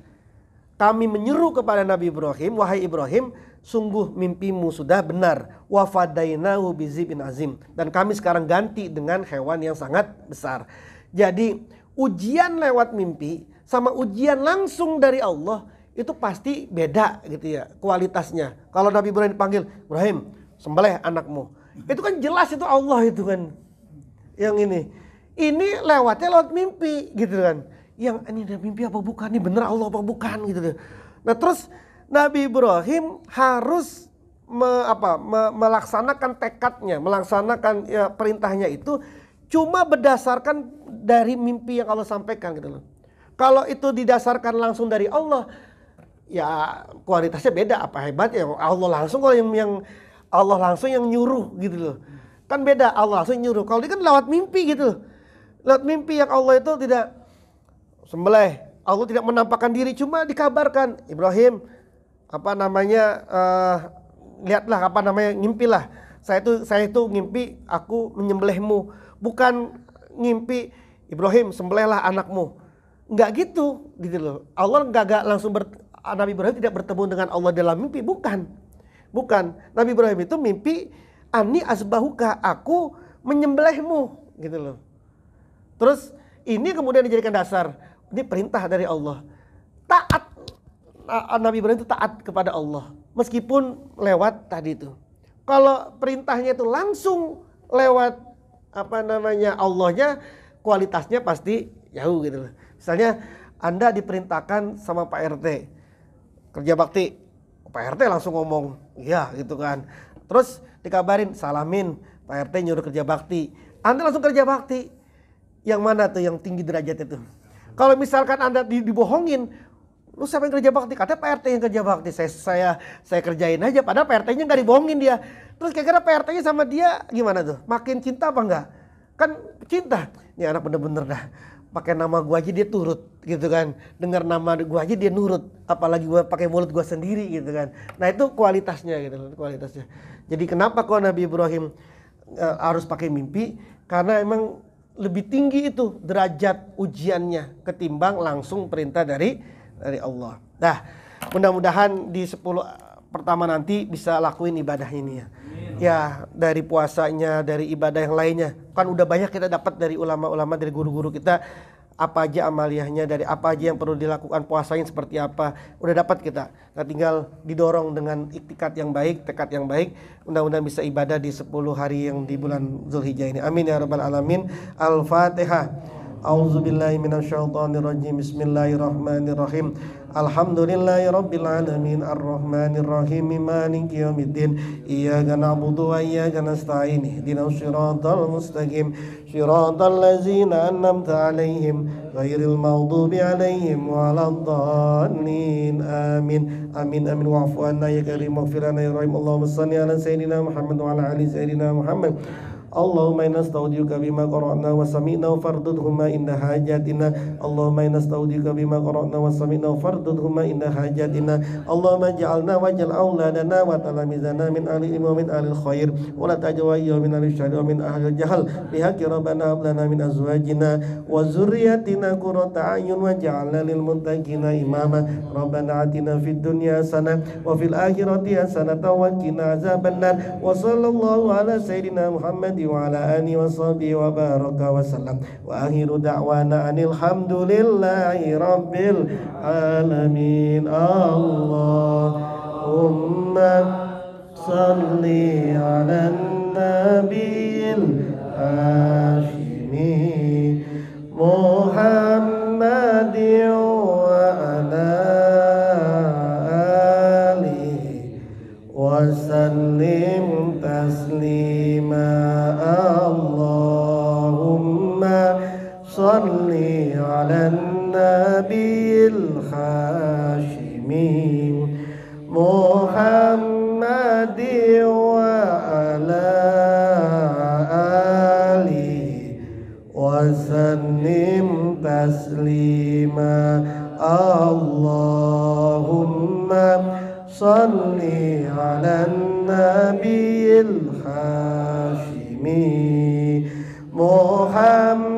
Kami menyeru kepada Nabi Ibrahim, wahai Ibrahim, sungguh mimpimu sudah benar. wafadainahu bizibin azim. Dan kami sekarang ganti dengan hewan yang sangat besar. Jadi ujian lewat mimpi sama ujian langsung dari Allah itu pasti beda gitu ya kualitasnya. Kalau Nabi Ibrahim dipanggil, Ibrahim sembelih anakmu. Itu kan jelas itu Allah itu kan yang ini ini lewatnya lewat mimpi gitu kan yang ini ada mimpi apa bukan ini bener Allah apa bukan gitu deh. Kan. nah terus Nabi Ibrahim harus me, apa, me, melaksanakan tekadnya melaksanakan ya, perintahnya itu cuma berdasarkan dari mimpi yang Allah sampaikan gitu loh kalau itu didasarkan langsung dari Allah ya kualitasnya beda apa hebat ya Allah langsung kalau yang, yang Allah langsung yang nyuruh gitu loh kan beda Allah langsung nyuruh kalau dia kan lewat mimpi gitu loh Lihat mimpi yang Allah itu tidak sembelih. Allah tidak menampakkan diri, cuma dikabarkan Ibrahim apa namanya uh, lihatlah apa namanya ngimpilah. Saya itu saya itu ngimpi aku menyembelihmu, bukan ngimpi Ibrahim sembelihlah anakmu. Enggak gitu gitu loh. Allah enggak, enggak langsung ber, Nabi Ibrahim tidak bertemu dengan Allah dalam mimpi, bukan. Bukan. Nabi Ibrahim itu mimpi ani asbahuka aku menyembelihmu gitu loh. Terus ini kemudian dijadikan dasar. Ini perintah dari Allah. Taat ah, Nabi Ibrahim itu taat kepada Allah meskipun lewat tadi itu. Kalau perintahnya itu langsung lewat apa namanya Allahnya kualitasnya pasti jauh gitu loh. Misalnya Anda diperintahkan sama Pak RT kerja bakti. Pak RT langsung ngomong, "Iya," gitu kan. Terus dikabarin, "Salamin, Pak RT nyuruh kerja bakti." Anda langsung kerja bakti. Yang mana tuh yang tinggi derajat itu, Kalau misalkan Anda dibohongin, lu siapa yang kerja bakti? Kata PRT yang kerja bakti. Saya saya saya kerjain aja padahal PRT-nya nggak dibohongin dia. Terus kira-kira PRT-nya sama dia gimana tuh? Makin cinta apa enggak? Kan cinta. Ini anak bener-bener dah. Pakai nama gua aja dia turut gitu kan. Dengar nama gua aja dia nurut. Apalagi gua pakai mulut gua sendiri gitu kan. Nah, itu kualitasnya gitu kan, kualitasnya. Jadi kenapa kok Nabi Ibrahim e, harus pakai mimpi? Karena emang lebih tinggi itu derajat ujiannya ketimbang langsung perintah dari dari Allah. Nah, mudah-mudahan di 10 pertama nanti bisa lakuin ibadah ini ya. Ya, dari puasanya, dari ibadah yang lainnya. Kan udah banyak kita dapat dari ulama-ulama, dari guru-guru kita apa aja amaliyahnya dari apa aja yang perlu dilakukan puasanya seperti apa udah dapat kita nah, tinggal didorong dengan iktikat yang baik tekad yang baik undang-undang bisa ibadah di 10 hari yang di bulan Zulhijjah ini amin ya rabbal alamin al-fatihah أعوذ بالله من الشيطان الرجيم بسم الله الرحمن الرحيم الحمد لله رب العالمين الرحمن الرحيم مالك يوم الدين إياك نعبد وإياك نستعين اهدنا الصراط المستقيم صراط الذين أنعمت عليهم غير المغضوب عليهم ولا الضالين آمين آمين آمين واعف عنا يا كريم واغفر لنا يا رحيم اللهم صل على سيدنا محمد وعلى آل سيدنا محمد اللهم إنا نستودعك بما قرأنا وسمعنا فرددهما إن حاجاتنا اللهم إنا نستودعك بما قرأنا وسمعنا فرددهما إن حاجاتنا اللهم اجعلنا واجعل أولادنا وتلاميذنا من أهل الإيمان ومن أهل الخير ولا تجعل من أهل الشر ومن أهل الجهل بحق ربنا هب لنا من أزواجنا وذرياتنا قرة أعين واجعلنا للمتقين إماما ربنا آتنا في الدنيا حسنة وفي الآخرة حسنة وقنا عذاب النار وصلى الله على سيدنا محمد محمد وعلى آله وصحبه وبارك وسلم وآخر دعوانا أن الحمد لله رب العالمين اللهم صل على النبي الهاشمي محمد صلي على النبي الخاشمين محمد وعلى آله وسلم تسليما اللهم صل على النبي الخاشمين محمد